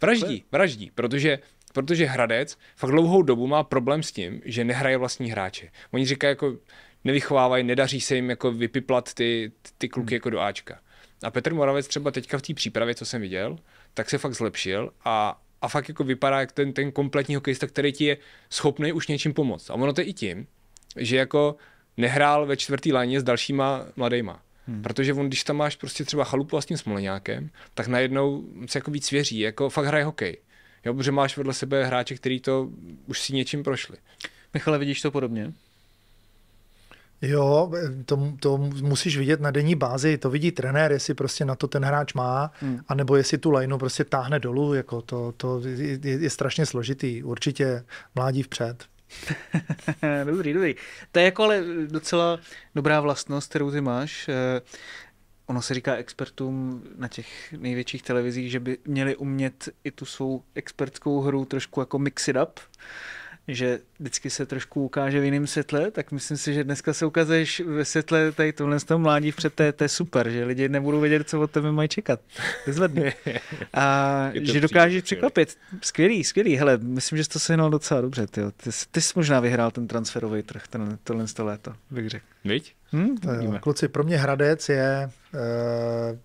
vraždí, vraždí, protože protože Hradec fakt dlouhou dobu má problém s tím, že nehraje vlastní hráče. Oni říkají jako nevychovávají, nedaří se jim jako vypiplat ty, ty kluky hmm. jako do Ačka. A Petr Moravec třeba teďka v té přípravě, co jsem viděl, tak se fakt zlepšil a, a fakt jako vypadá jak ten, ten kompletní hokejista, který ti je schopný už něčím pomoct. A ono to je i tím, že jako nehrál ve čtvrtý léně s dalšíma mladejma. Hmm. Protože on, když tam máš prostě třeba chalupu a s tím smoleňákem, tak najednou se jako víc věří, jako fakt hraje hokej. Jo, protože máš vedle sebe hráče, který to už si něčím prošli. Michale, vidíš to podobně? Jo, to, to musíš vidět na denní bázi, to vidí trenér, jestli prostě na to ten hráč má, hmm. anebo jestli tu lajnu prostě táhne dolů, jako to, to je, je strašně složitý, určitě mládí vpřed. [laughs] dobrý, dobrý. To je jako ale docela dobrá vlastnost, kterou ty máš. Eh, ono se říká expertům na těch největších televizích, že by měli umět i tu svou expertskou hru trošku jako mix it up že vždycky se trošku ukáže v jiném světle, tak myslím si, že dneska se ukazuješ ve světle tady tohle z toho mládí před té, to je super, že lidi nebudou vědět, co od tebe mají čekat. Bezvedný. [laughs] A že dokážeš překvapit. Skvělý, skvělý. Hele, myslím, že jsi to sehnal docela dobře. Ty, ty jsi možná vyhrál ten transferový trh ten tohle léto, bych řekl. Viď? Hmm, to jo. Kluci, pro mě Hradec je, uh,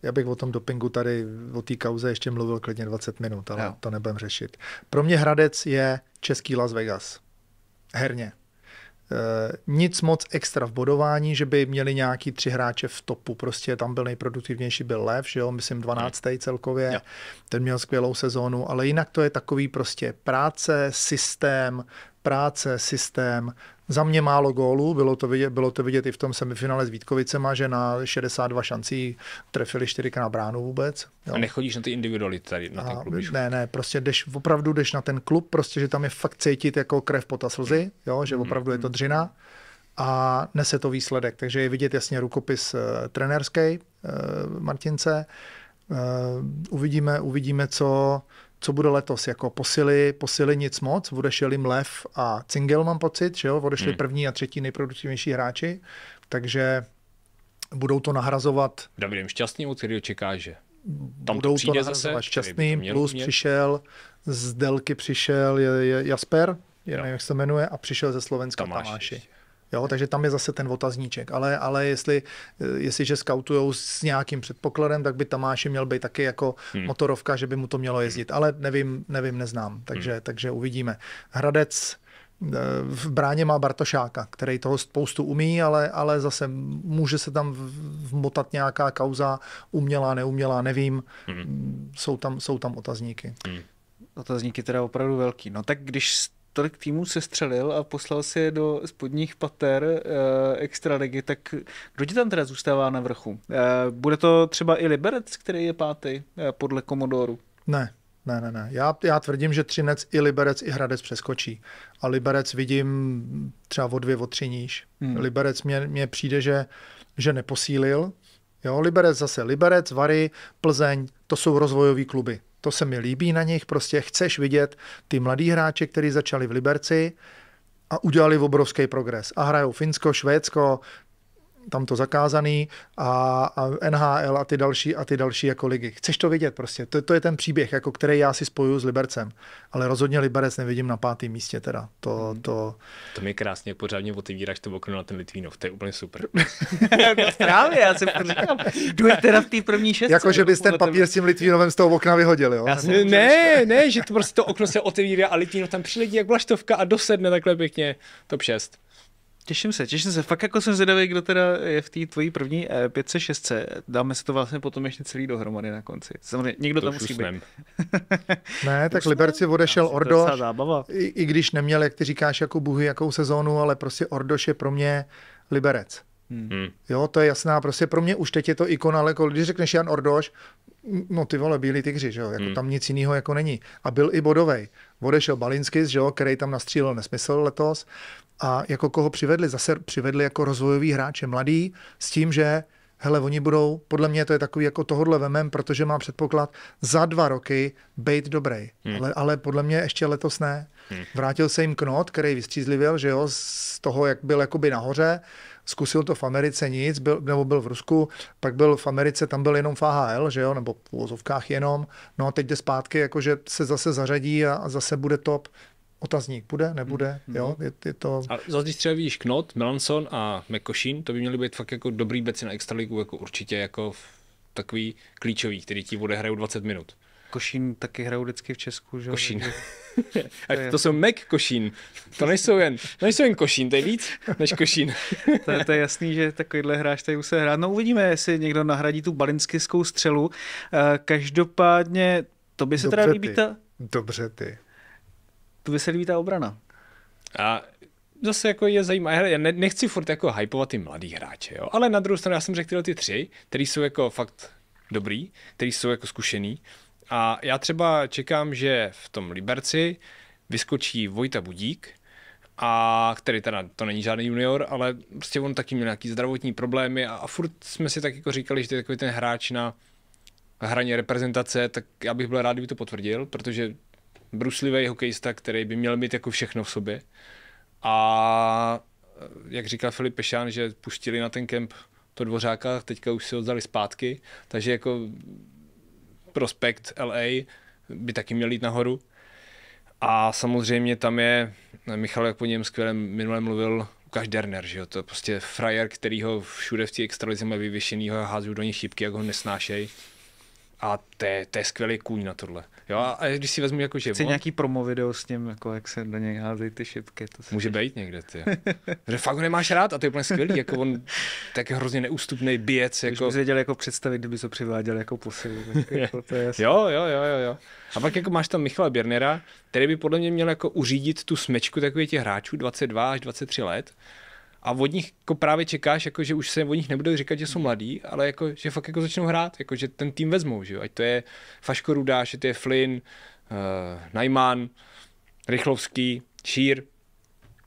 já bych o tom dopingu tady, o té kauze ještě mluvil klidně 20 minut, ale jo. to nebudem řešit. Pro mě Hradec je český Las Vegas. Herně. Uh, nic moc extra v bodování, že by měli nějaký tři hráče v topu. Prostě tam byl nejproduktivnější, byl Lev, že jo, myslím 12. Hmm. celkově, jo. ten měl skvělou sezónu, ale jinak to je takový prostě práce, systém, práce, systém, za mě málo gólů, bylo to, vidět, bylo to vidět i v tom semifinále s Vítkovicema, že na 62 šancí trefili na bránu vůbec. Jo. A nechodíš na ty individuality tady, na ten klub? Ne, ne, prostě jdeš, opravdu jdeš na ten klub, prostě, že tam je fakt cítit jako krev, pota, slzy, jo, že mhm, opravdu je to mhm. dřina a nese to výsledek. Takže je vidět jasně rukopis uh, Martince. Eh, uvidíme, uvidíme, co, co bude letos, jako posily, posily nic moc, odešel jim Lev a Cingel, mám pocit, že jo, odešli hmm. první a třetí nejproduktivnější hráči, takže budou to nahrazovat. Davidem šťastným, který čeká, že tam budou to, přijde to nahrazovat zase, Šťastný, plus mě. přišel, z Delky přišel je, je Jasper, je, nevím, jak se jmenuje, a přišel ze Slovenska Tamáši. Tamáši. Jo, takže tam je zase ten otazníček. Ale, ale jestli, eh, jestliže skautujou s nějakým předpokladem, tak by Tamáši měl být taky jako hmm. motorovka, že by mu to mělo jezdit. Ale nevím, nevím neznám, takže, hmm. takže uvidíme. Hradec eh, v bráně má Bartošáka, který toho spoustu umí, ale, ale zase může se tam vmotat nějaká kauza, umělá, neumělá, nevím. Hmm. Jsou, tam, jsou tam otazníky. Hmm. Otazníky teda opravdu velký. No tak když tolik týmů sestřelil a poslal si je do spodních pater uh, eh, ligy, tak kdo ti tam teda zůstává na vrchu? Uh, bude to třeba i Liberec, který je pátý uh, podle Komodoru? Ne, ne, ne, ne. Já, já tvrdím, že Třinec i Liberec i Hradec přeskočí. A Liberec vidím třeba o dvě, o tři níž. Hmm. Liberec mě, mě přijde, že, že neposílil. Jo, Liberec zase. Liberec, Vary, Plzeň, to jsou rozvojové kluby. To se mi líbí na nich, prostě chceš vidět ty mladí hráče, kteří začali v Liberci a udělali obrovský progres. A hrajou Finsko, Švédsko, tam to zakázaný a, a NHL a ty další a ty další jako ligy. Chceš to vidět prostě, to, to je ten příběh, jako který já si spojuju s Libercem, ale rozhodně Liberec nevidím na pátém místě teda. To, hmm. to... to mi krásně pořádně otevíráš to okno na ten Litvínov, to je úplně super. [laughs] No, právě, já jsem říkal, jdu je teda v té první šestce. Jako, že bys ten papír s tím Litvínovem z toho okna vyhodil, jo? jsem, ne, ne, že to prostě to okno se otevírá a Litvínov tam přiletí jak vlaštovka a dosedne takhle pěkně. Top 6 těším se, těším se. Fakt jako jsem zvědavý, kdo teda je v té tvojí první 506. E Dáme se to vlastně potom ještě celý dohromady na konci. Samozřejmě, někdo to tam musí být. [laughs] ne, tak Liberci odešel Já, zábava. I, I, když neměl, jak ty říkáš, jako buhy, jakou sezónu, ale prostě Ordoš je pro mě Liberec. Hmm. hmm. Jo, to je jasná, prostě pro mě už teď je to ikona, ale jako když řekneš Jan Ordoš, no ty vole, bílí tygři, že jo, jako hmm. tam nic jiného jako není. A byl i bodovej. Odešel Balinskis, že jo, který tam nastřílel nesmysl letos a jako koho přivedli? Zase přivedli jako rozvojový hráče mladý s tím, že hele, oni budou, podle mě to je takový jako tohodle vemem, protože má předpoklad za dva roky být dobrý. Hmm. Ale, ale podle mě ještě letos ne. Hmm. Vrátil se jim Knot, který vystřízlivěl, že jo, z toho, jak byl jakoby nahoře, zkusil to v Americe nic, byl, nebo byl v Rusku, pak byl v Americe, tam byl jenom v AHL, že jo, nebo v úvozovkách jenom, no a teď jde zpátky, jakože se zase zařadí a, a zase bude top otazník bude, nebude, mm jo, hmm. je, je to... A zase, když třeba vidíš Knot, Melanson a McCošin, to by měly být fakt jako dobrý beci na extraligu, jako určitě jako takový klíčový, který ti hrajou 20 minut. Košín taky hrajou vždycky v Česku, že? Košín. [laughs] A to, to jsou Mac Košín. To nejsou jen, to nejsou jen Košín, to je víc než Košín. [laughs] to, je, to je jasný, že takovýhle hráč tady musí hrát. No uvidíme, jestli někdo nahradí tu balinskyskou střelu. Eh, každopádně, to by se Dobře teda líbí ta... Dobře ty tobě se líbí ta obrana? A zase jako je zajímavé, já nechci furt jako hypovat ty mladý hráče, jo? ale na druhou stranu já jsem řekl tyhle ty tři, který jsou jako fakt dobrý, který jsou jako zkušený a já třeba čekám, že v tom Liberci vyskočí Vojta Budík, a který teda to není žádný junior, ale prostě on taky měl nějaký zdravotní problémy a, a furt jsme si tak jako říkali, že to je takový ten hráč na hraně reprezentace, tak já bych byl rád, kdyby to potvrdil, protože bruslivý hokejista, který by měl mít jako všechno v sobě. A eh, jak říkal Filip Pešán, že pustili na ten kemp to dvořáka, teďka už si ho vzali zpátky, takže jako prospekt LA by taky měl jít nahoru. A samozřejmě tam je, Michal jak po něm skvěle minule mluvil, Lukáš Derner, že jo, to je prostě frajer, kterýho všude v té extralize mají vyvěšený, ho do něj šipky, jak ho nesnášej. A to je, to je skvělý kůň na tohle. Jo, a když si vezmu jako že... Chci nějaký promo video s ním, jako jak se do něj házejí ty šipky. To se Může být někde, ty. [laughs] že fakt ho nemáš rád a to je úplně skvělý, jako on tak je hrozně neústupný běc. Jako... Když bys věděl jako představit, kdyby se přiváděl jako posilu. Tak [laughs] jako to je jo, jo, jo, jo, jo. A pak jako máš tam Michala Běrnera, který by podle mě měl jako uřídit tu smečku takových těch hráčů 22 až 23 let a od nich jako právě čekáš, jako, že už se od nich nebude říkat, že jsou mhm. mladí, ale jako, že fakt jako začnou hrát, jako, že ten tým vezmou, že jo? ať to je Faško Rudáš, to je Flynn, uh, Najman, Rychlovský, Šír,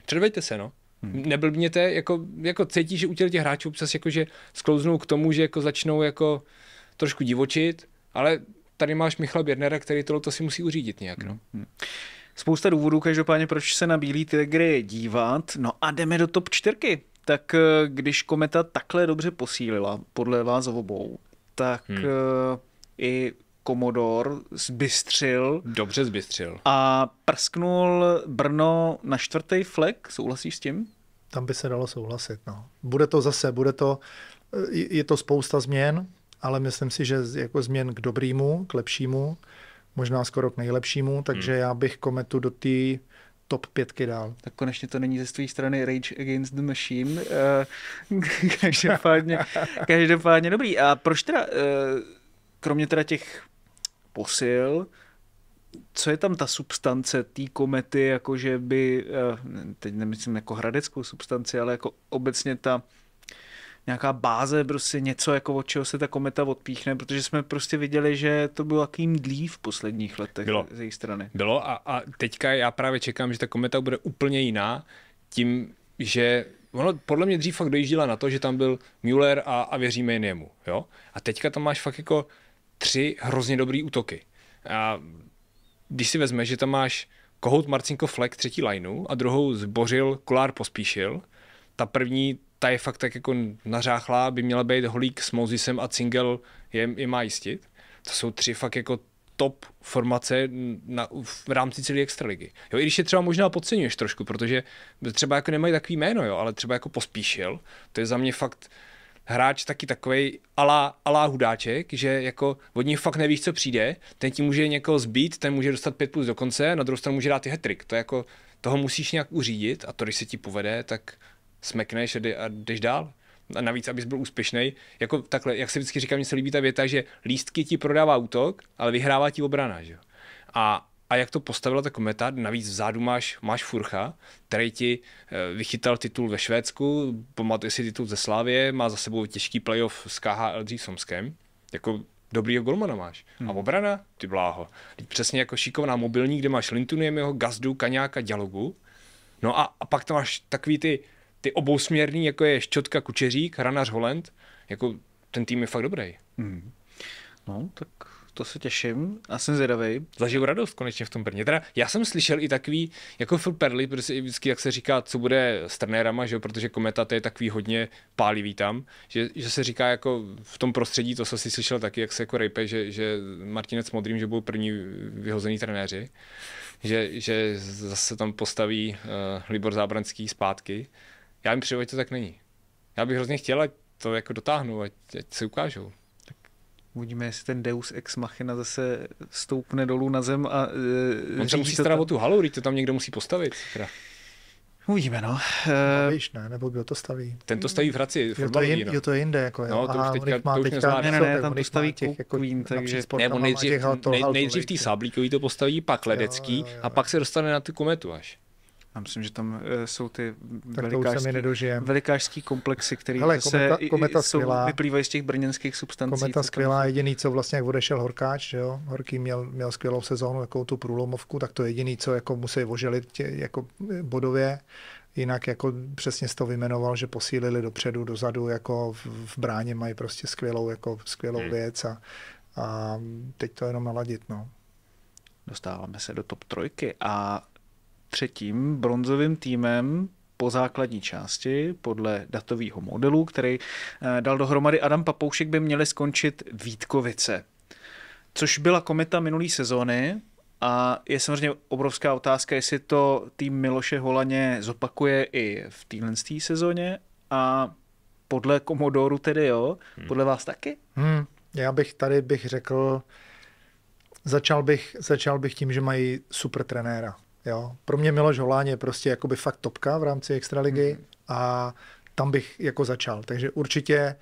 Předvejte se, no. Hmm. Neblbněte, jako, jako cítí, že u těch hráčů občas jako, že sklouznou k tomu, že jako začnou jako trošku divočit, ale tady máš Michala Běrnera, který tohle to si musí uřídit nějak. No. Hmm. Spousta důvodů každopádně, proč se na Bílý tygry dívat. No a jdeme do top čtyřky. Tak eh, když kometa takhle dobře posílila, podle vás obou, tak hmm. Eh, i Komodor zbystřil. Dobře zbystřil. A prsknul Brno na čtvrtý flek. Souhlasíš s tím? Tam by se dalo souhlasit. No. Bude to zase, bude to, eh, je to spousta změn, ale myslím si, že jako změn k dobrýmu, k lepšímu možná skoro k nejlepšímu, hmm. takže hmm. já bych kometu do té top pětky dál. Tak konečně to není ze své strany Rage Against the Machine. Eh, [laughs] každopádně, každopádně dobrý. A proč teda, eh, kromě teda těch posil, co je tam ta substance té komety, jakože by, eh, teď nemyslím jako hradeckou substanci, ale jako obecně ta nějaká báze, prostě něco, jako od čeho se ta kometa odpíchne, protože jsme prostě viděli, že to bylo jaký mdlí v posledních letech bylo. z její strany. Bylo a, a teďka já právě čekám, že ta kometa bude úplně jiná, tím, že ono podle mě dřív fakt dojíždila na to, že tam byl Müller a, a věříme jen jemu, jo? A teďka tam máš fakt jako tři hrozně dobrý útoky. A když si vezmeš, že tam máš Kohout, Marcinko, Fleck třetí lineu a druhou zbořil, Kolár pospíšil, ta první ta je fakt tak jako nařáchlá, by měla být holík s Mozisem a Cingel je, je má jistit. To jsou tři fakt jako top formace na, v rámci celé extraligy. Jo, i když je třeba možná podceňuješ trošku, protože třeba jako nemají takový jméno, jo, ale třeba jako pospíšil, to je za mě fakt hráč taky takový alá, alá hudáček, že jako od něj fakt nevíš, co přijde, ten ti může někoho zbít, ten může dostat pět plus do konce, na druhou stranu může dát i hetrik. To jako, toho musíš nějak uřídit a to, když se ti povede, tak smekneš a jdeš dál. A navíc, abys byl úspěšný. Jako takhle, jak se vždycky říká, mně se líbí ta věta, že lístky ti prodává útok, ale vyhrává ti obrana. Že? A a jak to postavila ta kometa, navíc vzadu máš, máš Furcha, který ti eh, vychytal titul ve Švédsku, pamatuje si titul ze Slávě, má za sebou těžký playoff s KHL dřív Somskem, jako dobrýho golmana máš. Hmm. A obrana? Ty bláho. Teď přesně jako šikovná mobilní, kde máš Lintuniem jeho Gazdu, Kaňáka, Dialogu. No a, a pak tam máš takový ty ty obousměrný, jako je Ščotka Kučeřík, Hranař Holend, jako ten tým je fakt dobrý. Mm. No, tak to se těším a jsem zvědavý. Zažiju radost konečně v tom Brně. Teda já jsem slyšel i takový, jako Phil Perly, protože vždycky jak se říká, co bude s trenérama, že jo, protože kometa to je takový hodně pálivý tam, že, že, se říká jako v tom prostředí, to jsem si slyšel taky, jak se jako rejpe, že, že Martinec Modrým, že budou první vyhozený trenéři, že, že zase tam postaví uh, Libor Zábranský zpátky. Já jim přijdu, to tak není. Já bych hrozně chtěl, ať to jako dotáhnu, ať, ať se ukážou. Tak uvidíme, jestli ten Deus Ex Machina zase stoupne dolů na zem a... Uh, On se musí starat o tu halu, to tam někdo musí postavit. Teda. Uvidíme, no. no e, víš, ne, nebo kdo to staví? Ten to staví v Hradci. Jo, to, jin, no. jo, to je jinde, jako je. No, to už teďka, má to už teďka, ne, ne, ne, tam to staví těch, jako, Queen, takže... Ne, nejdřív, nejdřív, nejdřív tý Sáblíkový to postaví, pak Ledecký jo, jo, jo. a pak se dostane na tu kometu až. Já myslím, že tam eh, jsou ty velikářské komplexy, které Hele, se kometa, kometa jsou, vyplývají z těch brněnských substancí. Kometa skvělá, tam... jediný, co vlastně, jak odešel Horkáč, jo? Horký měl, měl skvělou sezónu, jako tu průlomovku, tak to jediný, co jako musí oželit tě, jako eh, bodově. Jinak jako přesně to vymenoval, že posílili dopředu, dozadu, jako v, v bráně mají prostě skvělou, jako skvělou hmm. věc a, a teď to jenom naladit. No. Dostáváme se do top trojky a třetím bronzovým týmem po základní části podle datového modelu, který eh, dal dohromady Adam Papoušek, by měly skončit Vítkovice. Což byla kometa minulý sezóny, a je samozřejmě obrovská otázka, jestli to tým Miloše Holaně zopakuje i v téhle sezóně a podle Komodoru tedy jo, hmm. podle vás taky? Hmm. Já bych tady bych řekl, začal bych, začal bych tím, že mají super trenéra. Jo. Pro mě Miloš Holáň je prostě jakoby fakt topka v rámci Extraligy mm-hmm. a tam bych jako začal. Takže určitě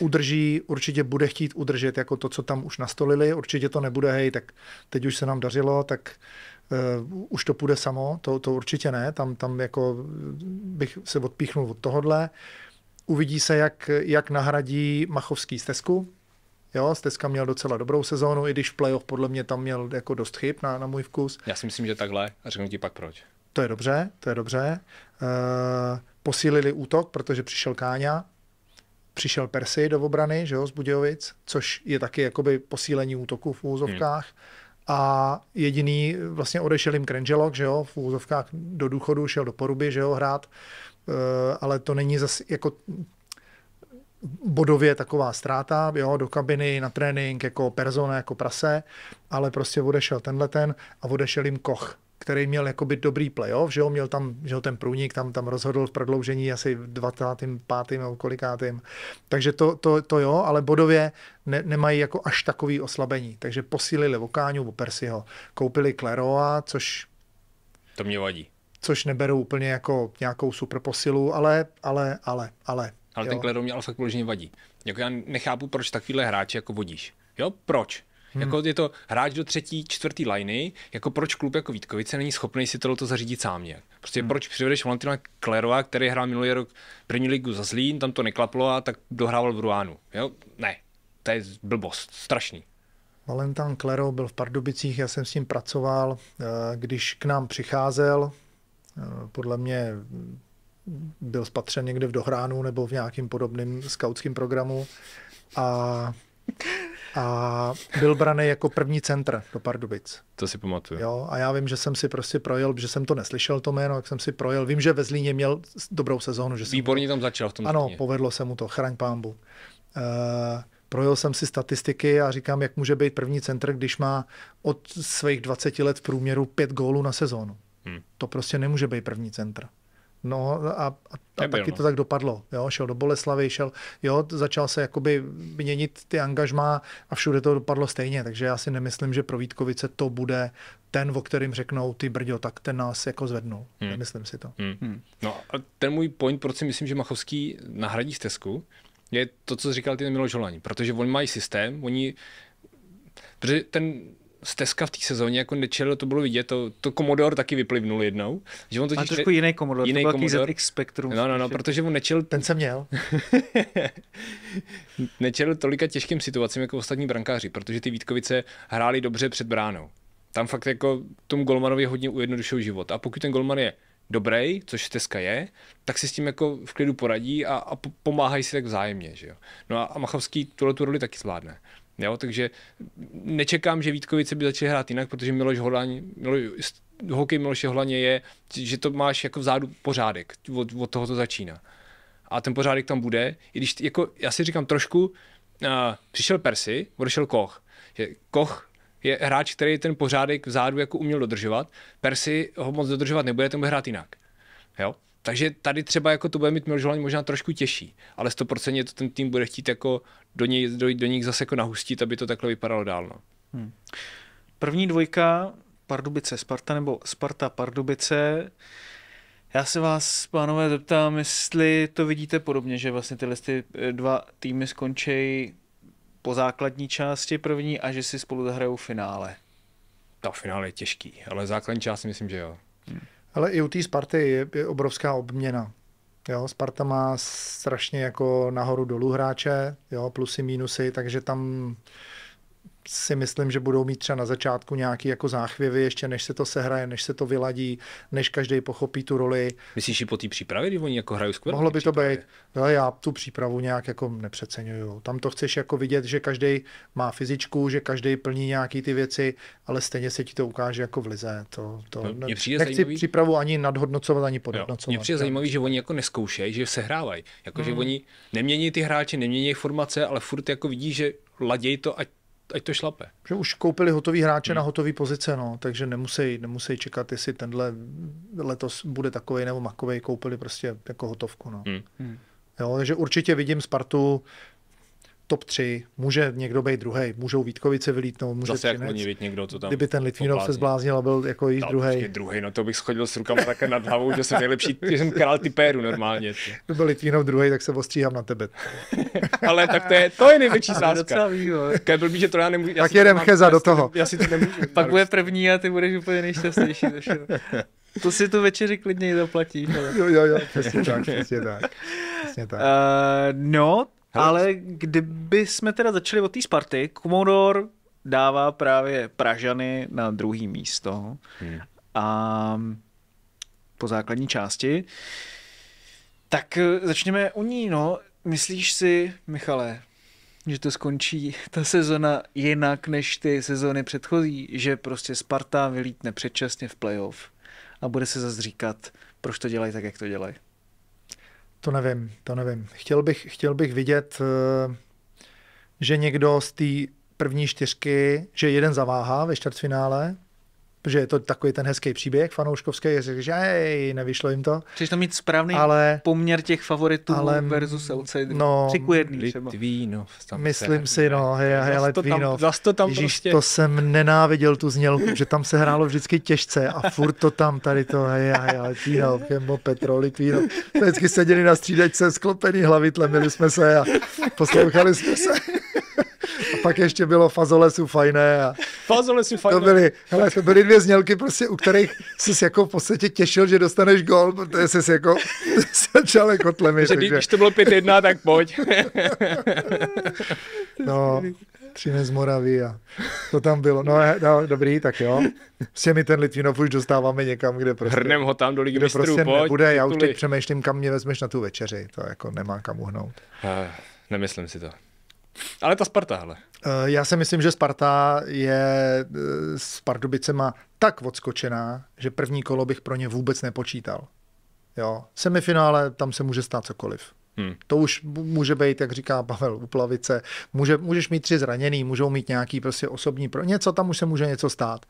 udrží, určitě bude chtít udržet jako to, co tam už nastolili, určitě to nebude, hej, tak teď už se nám dařilo, tak uh, už to půjde samo, to, to určitě ne, tam, tam jako bych se odpíchnul od tohohle. Uvidí se, jak, jak nahradí Machovský stezku, Jo, Stezka měl docela dobrou sezónu, i když playoff podle mě tam měl jako dost chyb na, na můj vkus. Já si myslím, že takhle a řeknu ti pak proč. To je dobře, to je dobře. E, posílili útok, protože přišel Káňa, přišel Persi do obrany, že jo, z Budějovic, což je taky jakoby posílení útoku v úzovkách. Hmm. A jediný, vlastně odešel jim Krenželok, že jo, v úzovkách do důchodu, šel do Poruby, že jo, hrát, e, ale to není zase, jako bodově taková ztráta, jo, do kabiny, na trénink, jako persona, jako prase, ale prostě odešel tenhle ten a odešel jim Koch, který měl jakoby dobrý playoff, že jo, měl tam, že jo, ten průnik tam, tam rozhodl v prodloužení asi v 25. nebo kolikátým. Takže to, to, to jo, ale bodově ne, nemají jako až takový oslabení. Takže posílili Vokáňu, Persiho, koupili Kleroa, což... To mě vadí. Což neberu úplně jako nějakou super posilu, ale, ale, ale, ale ale jo. ten klerou mě ale fakt vyloženě vadí. Jako já nechápu, proč takovýhle hráče jako vodíš. Jo, proč? Hmm. Jako je to hráč do třetí, čtvrtý liney, jako proč klub jako Vítkovice není schopný si tohle zařídit sám nějak. Prostě hmm. proč přivedeš Valentina Klerova, který hrál minulý rok první ligu za Zlín, tam to neklaplo a tak dohrával v Ruánu. Jo? Ne, to je blbost, strašný. Valentin Klero byl v Pardubicích, já jsem s ním pracoval, eh, když k nám přicházel, eh, podle mě byl spatřen někde v Dohránu nebo v nějakým podobným skautském programu a, a byl braný jako první centr do Pardubic. To si pamatuju. Jo, a já vím, že jsem si prostě projel, že jsem to neslyšel to jméno, jak jsem si projel. Vím, že ve Zlíně měl dobrou sezónu. Že Výborně jsem... tam začal v tom Ano, Zlíně. povedlo se mu to, chraň pámbu. Uh, projel jsem si statistiky a říkám, jak může být první centr, když má od svých 20 let v průměru pět gólů na sezónu. Hmm. To prostě nemůže být první centr. No a, a, a taky to tak dopadlo. Jo, šel do Boleslavy, šel, jo, začal se jakoby měnit ty angažmá a všude to dopadlo stejně, takže já si nemyslím, že pro Vítkovice to bude ten, o kterým řeknou ty brďo, tak ten nás jako zvednou. Hmm. Nemyslím si to. Hmm. Hmm. No a ten můj point, proč si myslím, že Machovský nahradí stezku, je to, co říkal ty Miloš Holani, protože oni mají systém, oni Protože ten stezka v té sezóně jako nečel, to bylo vidět, to, to Commodore taky vyplivnul jednou. Že on to A trošku jiný Commodore, jiný to byl Commodore. ZX Spectrum. No, no, no, protože on nečel... Ten jsem měl. [laughs] nečel tolika těžkým situacím jako ostatní brankáři, protože ty Vítkovice hráli dobře před bránou. Tam fakt jako tomu Golmanovi hodně ujednodušil život. A pokud ten Golman je dobrý, což Steska je, tak si s tím jako v klidu poradí a, a pomáhají si tak vzájemně. Že jo? No a, a Machovský tuhle tu roli taky zvládne. Jo, takže nečekám, že Vítkovice by začaly hrát jinak, protože Miloš Holaň, Miloš, hokej Miloše Holaně je, že to máš jako vzadu pořádek, od, od toho to začíná. A ten pořádek tam bude, i když, jako, já si říkám trošku, uh, přišel Persi, odešel Koch. Že Koch je hráč, který ten pořádek vzadu jako uměl dodržovat, Persi ho moc dodržovat nebude, ten bude hrát jinak. Jo? Takže tady třeba jako to bude mít Miloš možná trošku těžší, ale stoprocentně to ten tým bude chtít jako do, něj, do, do nich zase jako nahustit, aby to takhle vypadalo dál. No. Hmm. První dvojka Pardubice Sparta nebo Sparta Pardubice. Já se vás, pánové, zeptám, jestli to vidíte podobně, že vlastně tyhle ty eh, dva týmy skončí po základní části první a že si spolu zahrajou finále. Ta finále je těžký, ale základní část myslím, že jo. Hmm. Ale i u té Sparty je, je obrovská obměna. Jo, Sparta má strašně jako nahoru dolů hráče, jo, plusy, mínusy, takže tam si myslím, že budou mít třeba na začátku nějaké jako záchvěvy, ještě než se to sehraje, než se to vyladí, než každý pochopí tu roli. Myslíš, že po té přípravě, kdy oni jako hrají skvěle? Mohlo by přípravě. to být. Ale já tu přípravu nějak jako nepřeceňuju. Tam to chceš jako vidět, že každý má fyzičku, že každý plní nějaké ty věci, ale stejně se ti to ukáže jako v lize. To, to no, ne, nechci zajímavý... přípravu ani nadhodnocovat, ani podhodnocovat. Mně přijde zajímavý, že oni jako neskoušejí, že sehrávají. Jako, hmm. že oni nemění ty hráče, nemění formace, ale furt jako vidí, že ladějí to, ať ať to šlape. Že už koupili hotový hráče hmm. na hotový pozice, no, takže nemusí, nemusí čekat, jestli tenhle letos bude takový nebo makový, koupili prostě jako hotovku. No. Hmm. hmm. Jo, takže určitě vidím Spartu top 3, může někdo být druhý, můžou Vítkovice vylítnout, může Zase třinec, jak loni, někdo, to tam Kdyby ten Litvinov se zbláznil a byl jako již no, druhý. druhý, no to bych schodil s rukama také nad hlavou, že jsem nejlepší, že jsem král typéru normálně. Kdyby byl Litvinov druhý, tak se ostříhám na tebe. [laughs] Ale tak to je, to je největší sázka. je blbý, že to já nemůžu. Tak jeden cheza do toho. Já si to nemůžu. [laughs] Pak bude první a ty budeš úplně nejšťastnější. To si tu večeři klidně zaplatíš. Jo, jo, jo, přesně tak, přesně tak. Přesně tak. Uh, no, Hele. Ale kdyby jsme teda začali od té Sparty, Komodor dává právě Pražany na druhý místo. Hmm. A po základní části. Tak eh, začněme u ní, no. Myslíš si, Michale, že to skončí ta sezona jinak než ty sezony předchozí, že prostě Sparta vylítne předčasně v playoff a bude se zase říkat, proč to dělají tak, jak to dělají? To nevím, to nevím. Chtěl bych, chtěl bych vidět, eh, že někdo z té první čtyřky, že jeden zaváhá ve čtvrtfinále protože je to takový ten hezký příběh fanouškovský, že jej, nevyšlo jim to. Chceš tam mít správný ale, poměr těch favoritů ale, versus outsiderů. No, jedný Litvínov, tam myslím se, si, no, hej, hej, Litvínov. Zas to tam Ježíš, prostě... to jsem nenáviděl tu znělku, že tam se hrálo vždycky těžce a furt to tam tady to, hej, hej, Litvínov, Kembo, Petro, Litvínov. Vždycky seděli na střídečce, sklopený hlavy, tlemili jsme se a poslouchali jsme se. A pak ještě bylo fazole jsou fajné. A fazole jsou fajné. To byly, hele, to byly dvě znělky, prostě, u kterých jsi jako v podstatě těšil, že dostaneš gol, protože jsi jako [laughs] začal jako Že, Takže... Když to bylo 5-1, tak pojď. [laughs] no, z Moraví a to tam bylo. No, no dobrý, tak jo. Vše mi ten Litvinov už dostáváme někam, kde prostě... Hrnem ho tam do Ligy mistrů, prostě pojď, nebude. Já už teď přemýšlím, kam mě vezmeš na tu večeři. To jako nemá kam uhnout. Uh, nemyslím si to. Ale ta Sparta, hele. Eh, já si myslím, že Sparta je eh, s Pardubicema tak odskočená, že první kolo bych pro ně vůbec nepočítal. Jo, semifinále, tam se může stát cokoliv. Hmm. To už může být, jak říká Pavel Uplavice, může, můžeš mít tři zraněný, můžou mít nějaký prostě osobní pro něco, tam už se může něco stát.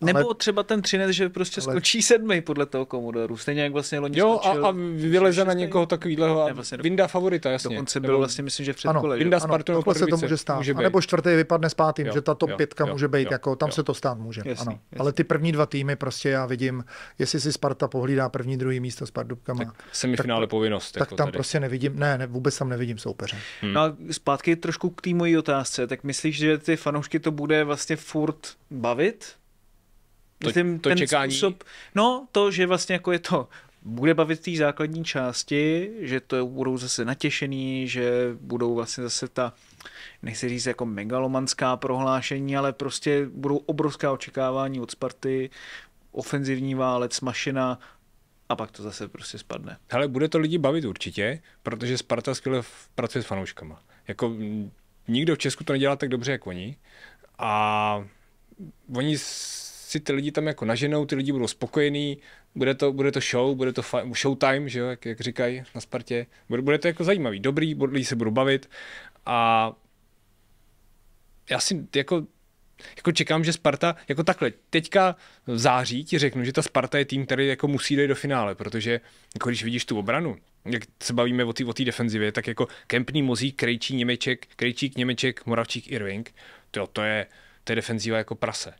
Nebo ale... třeba ten třinec, že prostě ale... skočí sedmý podle toho komodoru, stejně jak vlastně loni Jo, skočil, a, a vyleze na někoho takového. a vlastně do... Vinda favorita, jasně. Dokonce byl nebo... vlastně, myslím, že v předkole. Vinda s Partou se to může stát. Může a nebo čtvrtý vypadne s pátým, jo, že tato jo, pětka jo, může být, jo, jako tam jo. se to stát může. Jasný, ano. Jasný. Ale ty první dva týmy prostě já vidím, jestli si Sparta pohlídá první, druhý místo s Pardubkama. Tak semifinále povinnost. Tak jako tam prostě nevidím, ne, vůbec tam nevidím soupeře. Hmm. Hmm. No a zpátky trošku k té mojí otázce, tak myslíš, že ty fanoušky to bude vlastně furt bavit? Myslím, to, to ten čekání. způsob, no to, že vlastně jako je to bude bavit té základní části, že to budou zase natěšený, že budou vlastně zase ta, nechci říct jako megalomanská prohlášení, ale prostě budou obrovská očekávání od Sparty, ofenzivní válec, mašina, a pak to zase prostě spadne. Ale bude to lidi bavit určitě, protože Sparta skvěle pracuje s fanouškama. Jako nikdo v Česku to nedělá tak dobře, jako oni. A oni si ty lidi tam jako naženou, ty lidi budou spokojení, bude to, bude to show, bude to fa- showtime, že jo, jak, jak říkají na Spartě. Bude, bude to jako zajímavý, dobrý, lidi se budou bavit a já si jako jako čekám, že Sparta, jako takhle, teďka v září ti řeknu, že ta Sparta je tým, který jako musí jít do finále, protože jako když vidíš tu obranu, jak se bavíme o té o defenzivě, tak jako Kempný, Mozík, Krejčí, Němeček, Krejčík, Němeček, Moravčík, Irving, to, jo, to je, to je defenziva jako prase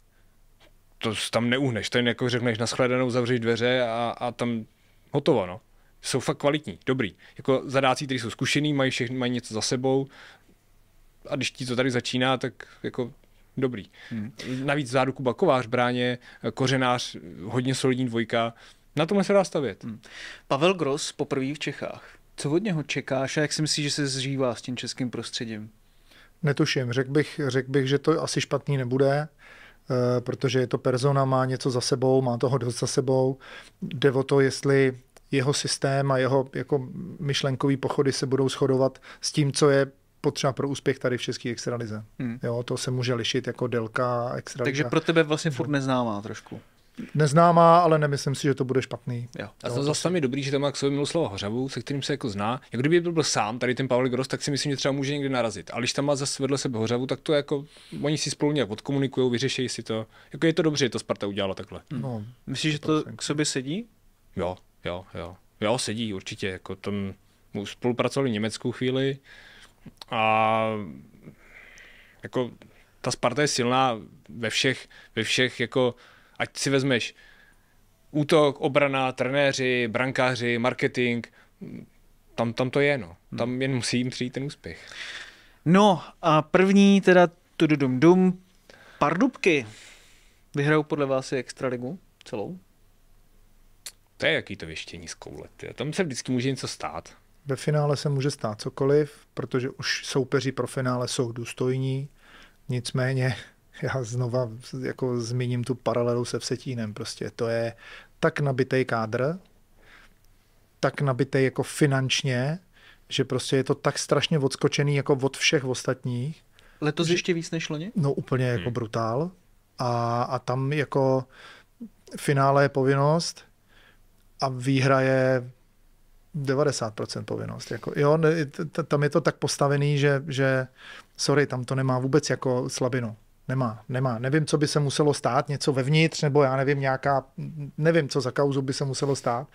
to tam neuhneš, ten jako řekneš shledanou, zavřeš dveře a, a tam hotovo, no. Jsou fakt kvalitní, dobrý. Jako zadáci, kteří jsou zkušený, mají, všechny, mají něco za sebou a když ti to tady začíná, tak jako dobrý. Hmm. Navíc zádu Kuba Kovář, bráně, kořenář, hodně solidní dvojka. Na tomhle se dá stavět. Hmm. Pavel Gross poprvé v Čechách. Co od něho čekáš a jak si myslíš, že se zžívá s tím českým prostředím? Netuším. Řekl bych, řek bych, že to asi špatný nebude. Uh, Eh, protože je to persona, má něco za sebou, má toho dost za sebou. Jde o to, jestli jeho systém a jeho jako myšlenkový pochody se budou shodovat s tím, co je potřeba pro úspěch tady v české extralize. Hmm. Jo, to se může lišit jako délka extralize. Takže pro tebe vlastně no. furt neznámá trošku neznámá, ale nemyslím si, že to bude špatný. Jo. A no, to prostě. zase tam je dobrý, že tam má k sobě Miloslava Hořavu, se kterým se jako zná. Jak kdyby byl, byl sám, tady ten Pavel Gross, tak si myslím, že třeba může někde narazit. Ale když tam má zase vedle sebe Hořavu, tak to jako oni si spolu nějak odkomunikují, vyřeší si to. Jako je to dobře, že to Sparta udělala takhle. Hmm. No, hmm. Myslíš, že to k sobě sedí? Jo, jo, jo. Jo, sedí určitě. Jako tam spolupracovali v Německu chvíli a jako ta Sparta je silná ve všech, ve všech jako Ať si vezmeš útok, obrana, trenéři, brankáři, marketing, tam, tam to je, no. Hmm. Tam jen musí jim přijít ten úspěch. No a první teda tu dum dum Pardubky vyhrajou podle vás i extraligu celou? To je jaký to věštění z koule. Tam se vždycky může něco stát. Ve finále se může stát cokoliv, protože už soupeři pro finále jsou důstojní. Nicméně já znova jako zmíním tu paralelu se Vsetínem. Prostě to je tak nabitý kádr, tak nabitý jako finančně, že prostě je to tak strašně odskočený jako od všech ostatních. Letos že, ještě víc než loni? No úplně jako hmm. brutál. A, a tam jako finále je povinnost a výhra je 90% povinnost. Jako, jo, tam je to tak postavený, že, že sorry, tam to nemá vůbec jako slabinu. Nemá, nemá. Nevím, co by se muselo stát, něco vevnitř, nebo já nevím, nějaká, nevím, co za kauzu by se muselo stát.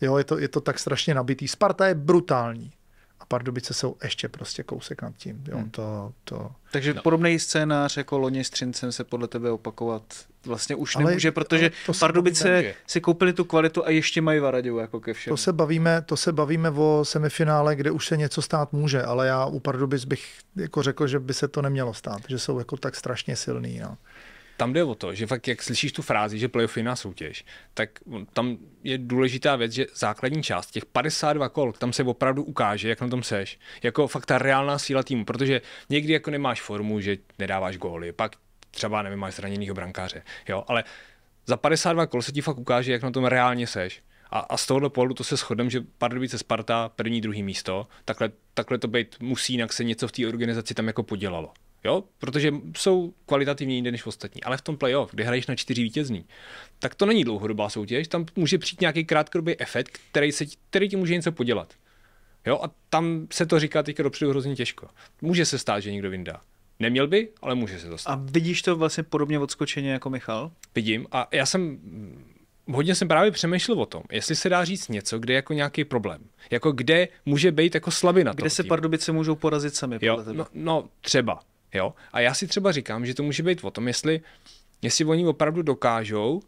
Jo, je to, je to tak strašně nabitý. Sparta je brutální a Pardubice jsou ještě prostě kousek nad tím. Jo, hmm. to, to... Takže no. podobný scénář jako loni s Třincem se podle tebe opakovat vlastně už ale, nemůže, protože to Pardubice si koupili tu kvalitu a ještě mají Varaděvu jako ke všemu. To se, bavíme, to se bavíme o semifinále, kde už se něco stát může, ale já u Pardubic bych jako řekl, že by se to nemělo stát, že jsou jako tak strašně silný. No. Tam jde o to, že fakt jak slyšíš tu frázi, že playoff je jiná soutěž, tak tam je důležitá věc, že základní část, těch 52 kol, tam se opravdu ukáže, jak na tom seš. Jako fakt ta reálná síla týmu, protože někdy jako nemáš formu, že nedáváš góly, pak třeba nevím, máš zraněného brankáře, jo, ale za 52 kol se ti fakt ukáže, jak na tom reálně seš. A, a z tohohle pohledu to se shodem, že Pardubice Sparta první, druhý místo, takhle, takhle to být musí, jinak se něco v té organizaci tam jako podělalo. Jo? Protože jsou kvalitativně jinde než ostatní. Ale v tom playoff, kde hraješ na čtyři vítězní, tak to není dlouhodobá soutěž, tam může přijít nějaký krátkodobý efekt, který, se, který ti může něco podělat. Jo? A tam se to říká teď dopředu hrozně těžko. Může se stát, že někdo vyndá. Neměl by, ale může se to stát. A vidíš to vlastně podobně odskočeně jako Michal? Vidím a já jsem hodně jsem právě přemýšlel o tom, jestli se dá říct něco, kde je jako nějaký problém. Jako kde může být jako slabina Kde se Pardubice můžou porazit sami, jo, No, no, třeba. Jo? A já si třeba říkám, že to může být o tom, jestli, jestli oni opravdu dokážou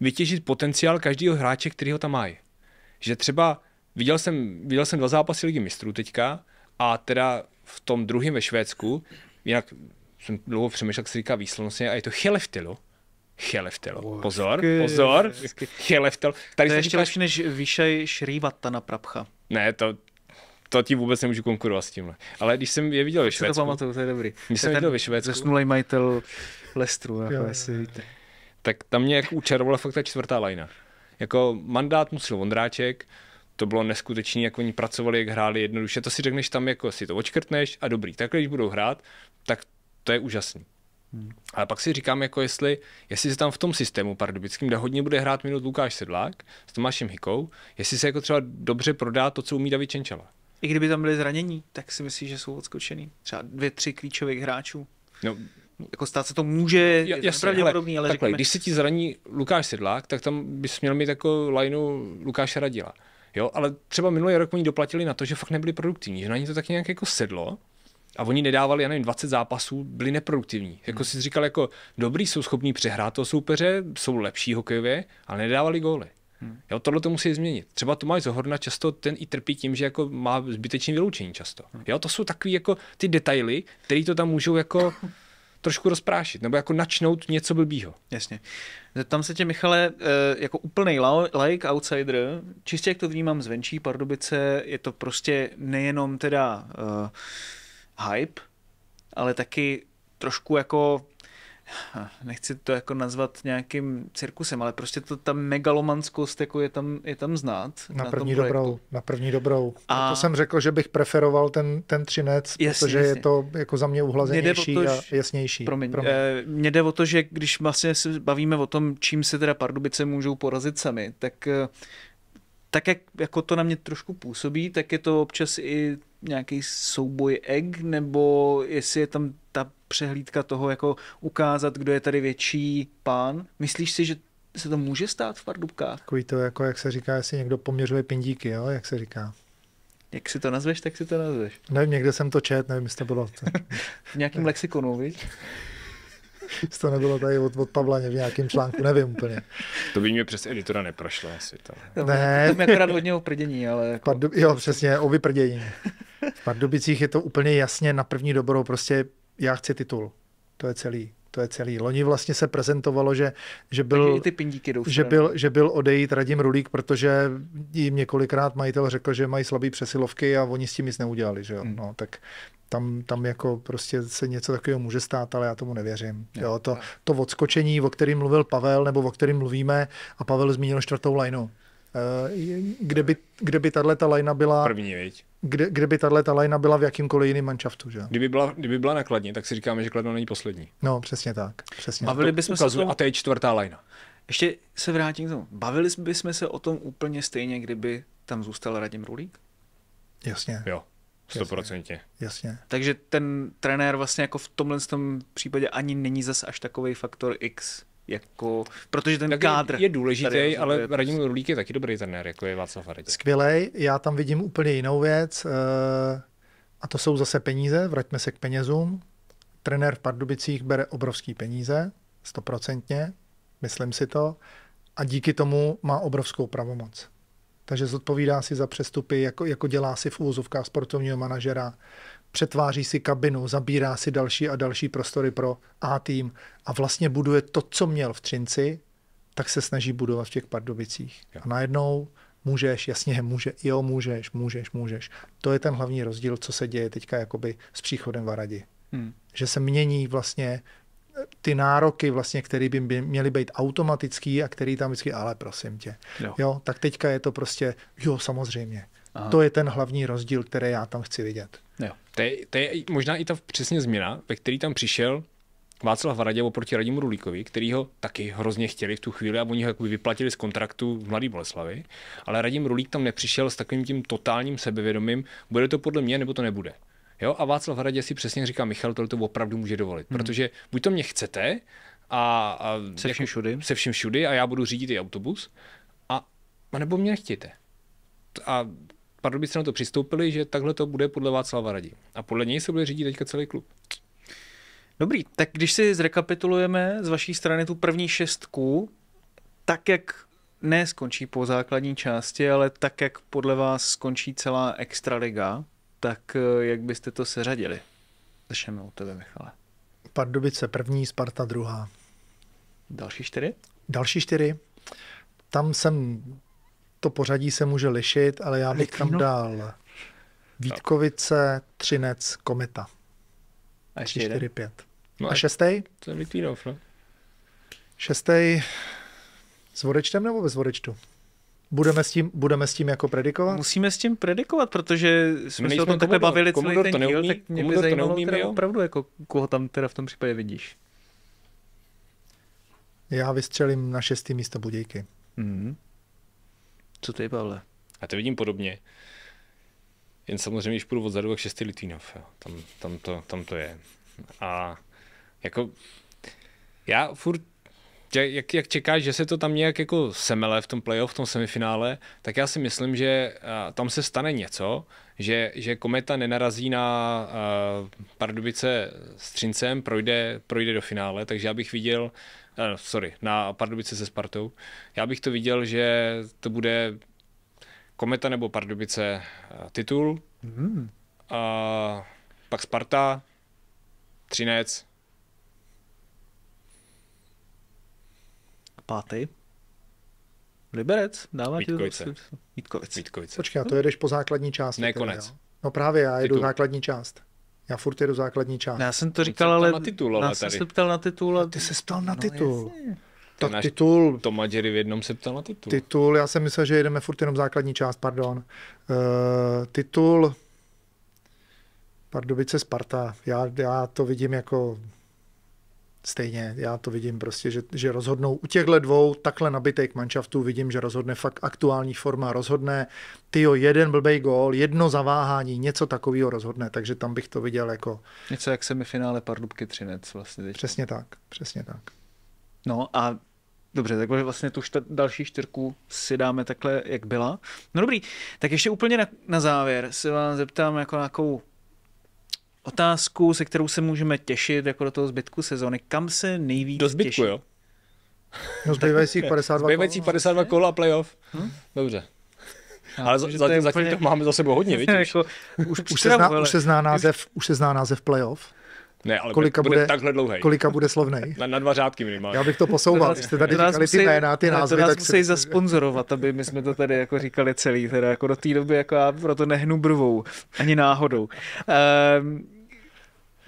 vytěžit potenciál každého hráče, který ho tam mají. Že třeba viděl jsem, viděl jsem dva zápasy ligy mistrů teďka a teda v tom druhém ve Švédsku, jinak jsem dlouho přemýšlel, jak se říká výslovnostně, a je to Cheleftilo. Cheleftilo. Pozor, pozor. Cheleftilo. Tady to je ještě lepší než vyšej Šrývata na Prapcha. Ne, to, to ti vůbec nemůžu konkurovat s tímhle. Ale když jsem je viděl ve Švédsku... To pamatuju, to je dobrý. Když jsem viděl ve Švédsku... Zesnulej majitel Lestru, jako jestli víte. Tak tam mě jako učarovala fakt ta čtvrtá lajna. Jako mandát musel Vondráček, to bylo neskutečné, jak oni pracovali, jak hráli jednoduše. To si řekneš tam, jako si to očkrtneš a dobrý. Tak když budou hrát, tak to je úžasný. Hmm. Ale pak si říkám, jako jestli, jestli se tam v tom systému pardubickým, kde hodně bude hrát minut Lukáš Sedlák s Tomášem Hikou, jestli se jako třeba dobře prodá to, co umí David Čenčala i kdyby tam byly zranění, tak si myslím, že jsou odskočený. Třeba dvě, tři klíčových hráčů. No, jako stát se to může, je to ale, ale takhle, když se ti zraní Lukáš Sedlák, tak tam bys měl mít jako lineu Lukáše Radila. Jo, ale třeba minulý rok oni doplatili na to, že fakt nebyli produktivní, že na ně to tak nějak jako sedlo a oni nedávali, já nevím, 20 zápasů, byli neproduktivní. Jako hmm. si říkal, jako dobrý, jsou schopní přehrát toho soupeře, jsou lepší hokejově, ale nedávali góly. Hmm. Jo, tohle to musí změnit. Třeba to máš Zohorna často ten i trpí tím, že jako má zbytečné vyloučení často. Hmm. Jo, to jsou takové jako ty detaily, které to tam můžou jako [laughs] trošku rozprášit, nebo jako načnout něco blbýho. Jasně. Zeptám se tě, Michale, eh, jako úplný like, outsider, čistě jak to vnímám zvenčí Pardubice, je to prostě nejenom teda uh, hype, ale taky trošku jako [laughs] nechci to jako nazvat nějakým cirkusem, ale prostě to, ta megalomanskost jako je, tam, je tam znát. Na, na první dobrou, na první dobrou. A... to jsem řekl, že bych preferoval ten, ten třinec, jasně, protože jasně. je to jako za mě uhlazenější mě to, a jasnější. Promiň, promiň. Eh, mě jde o to, že když vlastně se bavíme o tom, čím se teda pardubice můžou porazit sami, tak eh, tak jak jako to na mě trošku působí, tak je to občas i nějaký souboj egg, nebo jestli je tam přehlídka toho, jako ukázat, kdo je tady větší pán. Myslíš si, že se to může stát v Pardubkách? Takový to, jako jak se říká, jestli někdo poměřuje pindíky, jo, jak se říká. Jak si to nazveš, tak si to nazveš. Nevím, někde jsem to čet, nevím, jestli to bylo. [laughs] v nějakém lexikonu, víš? [laughs] to nebylo tady od, od Pavla v nějakém článku, nevím úplně. To by mě přes editora neprošlo asi. To. Ne. to je akorát hodně o prdění, ale... Jako... Pardu... jo, přesně, o vyprdění. V Pardubicích je to úplně jasně na první dobrou, prostě já chci titul. To je celý. To je celý. Loni vlastně se prezentovalo, že, že, byl, že, byl, že byl odejít Radim Rulík, protože jim několikrát majitel řekl, že mají slabý přesilovky a oni s tím nic neudělali. Že jo? Hmm. No, tak tam, tam jako prostě se něco takového může stát, ale já tomu nevěřím. jo, to, to odskočení, o kterém mluvil Pavel, nebo o kterém mluvíme, a Pavel zmínil čtvrtou lajnu. Eh, kde by, kde by tahle ta lajna byla... První, viď? kde, kde by tahle ta lajna byla v jakýmkoliv jiném manšaftu. Že? Kdyby, byla, kdyby byla kladně, tak si říkáme, že Kladno není poslední. No, přesně tak. Přesně. Bavili bychom se tom... A to je čtvrtá lajna. Ještě se vrátím k tomu. Bavili bychom se o tom úplně stejně, kdyby tam zůstal Radim Rulík? Jasně. Jo. 100%. Jasně. Jasně. Takže ten trenér vlastně jako v tomhle tom případě ani není zas až takový faktor X, jako, protože ten tak kádr... Je, je důležitý, tady, ale je... Radim Rulík je taky dobrý trenér, jako je Václav Hradě. Skvělej, já tam vidím úplně jinou věc eh, a to jsou zase peníze, vraťme se k penězům. Trenér v Pardubicích bere obrovský peníze, stoprocentně, myslím si to, a díky tomu má obrovskou pravomoc. Takže zodpovídá si za přestupy, jako, jako dělá si v úvozovkách sportovního manažera přetváří si kabinu, zabírá si další a další prostory pro A tým a vlastně buduje to, co měl v Třinci, tak se snaží budovat v těch Pardubicích. A najednou můžeš, jasně, může, jo, můžeš, můžeš, můžeš. To je ten hlavní rozdíl, co se děje teďka jakoby s příchodem Varadi. Hmm. Že se mění vlastně eh, ty nároky, vlastně, které by měly být automatický a který tam vždycky, ale prosím tě. Jo. jo. tak teďka je to prostě, jo, samozřejmě. Aha. To je ten hlavní rozdíl, který já tam chci vidět. Jo. To, je, to je možná i ta přesně změna, ve který tam přišel Václav Radě oproti Radimu Rulíkovi, který ho taky hrozně chtěli v tu chvíli a oni ho jakoby vyplatili z kontraktu v Mladý Boleslavi, ale Radim Rulík tam nepřišel s takovým tím totálním sebevědomím, bude to podle mě nebo to nebude. Jo? A Václav Radě si přesně říká, Michal, tohle to opravdu může dovolit, hmm. protože buď to mě chcete a, a se, jako vším jako, všudy. se všem všudy a já budu řídit i autobus, a, a nebo mě nechtějte. A Pardubice na to přistoupili, že takhle to bude podle Václava Radí. A podle něj se bude řídit teďka celý klub. Dobrý, tak když si zrekapitulujeme z vaší strany tu první šestku, tak jak skončí po základní části, ale tak jak podle vás skončí celá extraliga, tak eh, jak byste to seřadili? Začneme u tebe, Michale. Pardubice první, Sparta druhá. Další čtyři? Další čtyři. Tam jsem to pořadí se může lišit, ale já bych tam dal Vítkovice, Třinec, Kometa. A ještě 4, 5. No a šestý? To je Litvinov, no. Šestý s vodečtem nebo bez vodečtu? Budeme s, tím, budeme s tím jako predikovat? Musíme s tím predikovat, protože jsme se o tom takhle bavili celý ten to neumí, díl, tak mě by to zajímalo neumí, teda opravdu, jako, koho tam teda v tom případě vidíš. Já vystřelím na šestý místo Budějky. Mm-hmm. Co ty, Pavle? A to vidím podobně. Jen samozřejmě, když půjdu odzadu, tak šestý Litvínov. Jo. Tam, tam, to, tam to je. A jako já furt jak, jak čekáš, že se to tam nějak jako semele v tom playoff, v tom semifinále, tak já si myslím, že tam se stane něco, že, že kometa nenarazí na uh, Pardubice s Třincem, projde, projde do finále, takže já bych viděl Eh, sorry, na Pardubice se Spartou. Já bych to viděl, že to bude Kometa nebo Pardubice eh, titul. Mm. A pak Sparta, Třinec. Pátý. Liberec, dává Vítkovice. to. Prostě- Vítkovice. Vítkovice. Počkej, a to jedeš po základní části. Ne, teda, konec. Jo? No právě, já jedu základní část. Já furt jedu základní část. Já jsem to říkal, ale... Na titul, ale já jsem se ptal na titul. A... Ty se ptal na no, titul. No, tak titul... to Jerry v jednom se ptal na titul. Titul, já jsem myslel, že jedeme furt jenom základní část, pardon. Uh, titul... Pardubice Sparta. Já, já to vidím jako stejně já to vidím prostě, že, že rozhodnou u těchhle dvou takhle nabitých manšaftů, vidím, že rozhodne fakt aktuální forma, rozhodne tyjo, jeden blbej gól, jedno zaváhání, něco takového rozhodne, takže tam bych to viděl jako... Něco jak semifinále Pardubky Třinec vlastně. Teď. Přesně tak, přesně tak. No a Dobře, takže vlastně tu šta- další čtyřku si dáme takhle, jak byla. No dobrý, tak ještě úplně na, na závěr se vám zeptám jako nějakou otázku, se kterou se můžeme těšit jako do toho zbytku sezóny. Kam se nejvíc Do zbytku, těšit? jo. No, zbývajících 52 Zbývajících 52 kola a playoff. Hm? Dobře. No, Ale za, za, zatím úplně... to máme za sebou hodně, [laughs] vidíš? Jako, už, už, se zná, už, se zná název, už se zná název playoff. Ne, ale kolika bude, bude takhle dlouhý. Kolika bude slovnej? Na, na dva řádky minimálně. Já bych to posouval. Jste tady to říkali musí, ty jména, ty názvy. To nás tak musí se... zasponzorovat, aby my jsme to tady jako říkali celý. Teda jako do té doby jako já proto nehnu brvou. Ani náhodou. Um,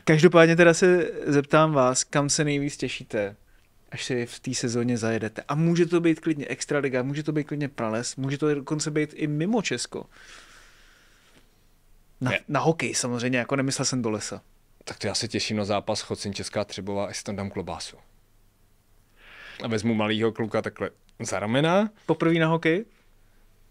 každopádně teda se zeptám vás, kam se nejvíc těšíte až si v té sezóně zajedete. A může to být klidně extraliga, může to být klidně prales, může to dokonce být i mimo Česko. Na, na hokej samozřejmě, jako nemyslel jsem do lesa tak to já se těším na zápas Chocin Česká Třebová, až tam dám klobásu. A vezmu malýho kluka takhle za ramena. Poprvé na hokej?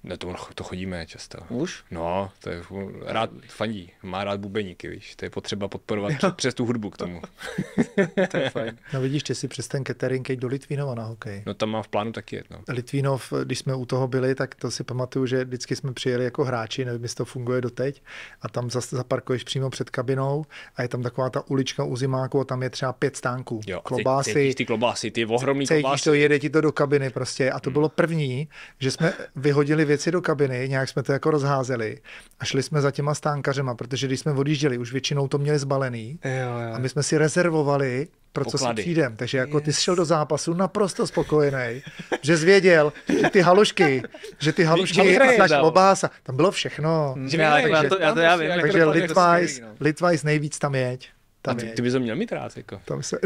Ne, to, to chodíme často. Už? No, to je rád fandí, má rád bubeníky, víš, to je potřeba podporovat jo. přes tu hudbu k tomu. [laughs] to je fajn. No vidíš, ty si přes ten catering do Litvínova na hokej. No tam mám v plánu taky jedno. Litvínov, když jsme u toho byli, tak to si pamatuju, že vždycky jsme přijeli jako hráči, nevím, jestli to funguje doteď, a tam zase zaparkuješ přímo před kabinou a je tam taková ta ulička u zimáku a tam je třeba pět stánků. Jo, klobásy. ty klobásy, ty ohromný cítíš klobásy. to, jede ti to do kabiny prostě. A to hmm. bylo první, že jsme vyhodili věci do kabiny, nějak jsme to jako rozházeli a šli jsme za těma stánkařema, protože když jsme odjížděli, už většinou to měli zbalený jo, jo. a my jsme si rezervovali pro co si přijdem. Takže jako yes. ty jsi šel do zápasu naprosto spokojený, že zvěděl, že ty halušky, že ty halušky naš obása, tam bylo všechno. Hmm. Ne, já, to, já, to, já vím. Takže Litvajs, no. Litvajs nejvíc tam jeď. Tam a ty, ty bys ho měl mít rád, jako. Tam se...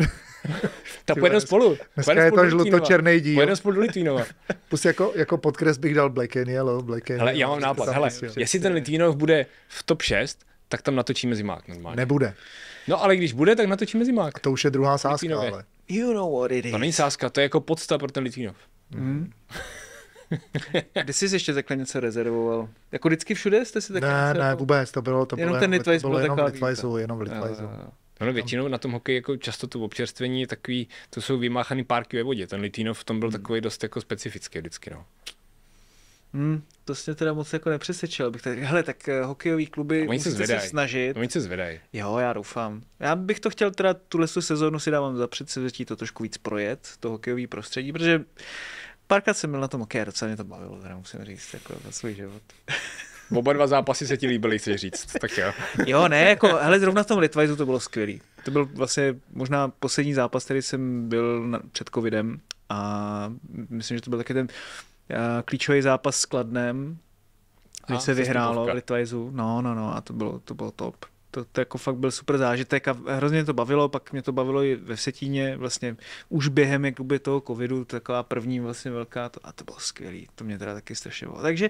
[laughs] tak pojedem spolu. Dneska pojedem je to žluto-černý díl. Pojedem spolu do Litvínova. [laughs] Plus jako, jako podkres bych dal Black and Yellow, Black and Hele, já mám prostě nápad, hele, prostě jestli prostě ten Litvínov bude v top 6, tak tam natočíme zimák normálně. Nebude. No ale když bude, tak natočíme zimák. A to už je druhá sázka, ale. You know what it is. To není sázka, to je jako podsta pro ten Litvínov. Mm. [laughs] Kdy jsi ještě takhle něco rezervoval? Jako vždycky všude jste si takhle Ne, něco ne, jako- vůbec, to bylo, to jenom bylo, ten Litvice bylo, Litvajzu, jenom v jenom No, no, většinou na tom hokeji jako často to občerstvení je takový, to jsou vymáchaný párky ve vodě. Ten Litinov v tom byl hmm. takový dost jako specifický vždycky. No. Hmm, to jsi mě teda moc jako nepřesvědčil. Bych tady, hele, tak eh, hokejový kluby no, se, se snažit. Oni se zvedají. Jo, já doufám. Já bych to chtěl teda tuhle sezónu si dávám za předsevzetí to trošku víc projet, to hokejový prostředí, protože Párkrát jsem byl na tom hokej, docela mě to bavilo, teda musím říct, jako za svůj život. [laughs] Oba dva zápasy se ti líbily, chci říct, tak jo. [laughs] jo, ne, jako, hele, zrovna v tom Litvajzu to bylo skvělý. To byl vlastně možná poslední zápas, který jsem byl na, před covidem a myslím, že to byl taky ten uh, klíčový zápas s Kladnem, když se vyhrálo v Litvajzu. No, no, no, a to bylo, to bylo top to, to jako fakt byl super zážitek a hrozně to bavilo, pak mě to bavilo i ve Vsetíně, vlastně už během jakoby toho covidu, taková první vlastně velká, to, a to bylo skvělý, to mě teda taky strašně bylo. Takže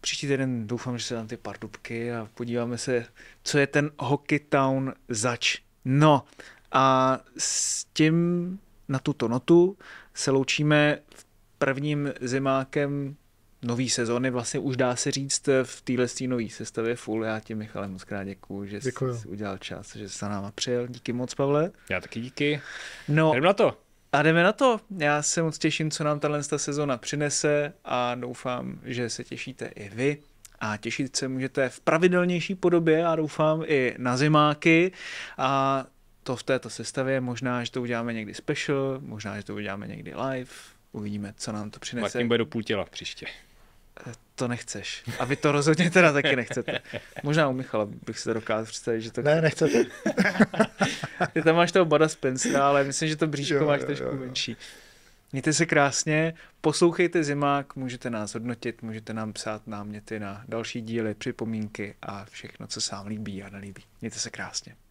příští týden doufám, že se dám ty pardubky a podíváme se, co je ten Hockey Town zač. No a s tím na tuto notu se loučíme v prvním zimákem nový sezóny, vlastně už dá se říct eh, v téhle nový sestavě full. Já ti, Michale, moc krát děkuji, že děkuju. jsi udělal čas, že jsi se náma přijel. Díky moc, Pavle. Já taky díky. No, jdeme na to. A jdeme na to. Já se moc těším, co nám tahle sezóna přinese a doufám, že se těšíte i vy. A těšit se můžete v pravidelnější podobě a doufám i na zimáky. A to v této sestavě, možná, že to uděláme někdy special, možná, že to uděláme někdy live, uvidíme, co nám to přinese. Martin bude do půl těla příště to nechceš. A vy to rozhodně teda taky nechcete. Možná u Michala bych se dokázal představit, že to Ne, nechcete. [laughs] Ty tam máš toho Bada Spencera, ale myslím, že to bříško máš trošku menší. Mějte se krásně, poslouchejte Zimák, můžete nás hodnotit, můžete nám psát náměty na další díly, připomínky a všechno, co vám líbí a nelíbí. Mějte se krásně.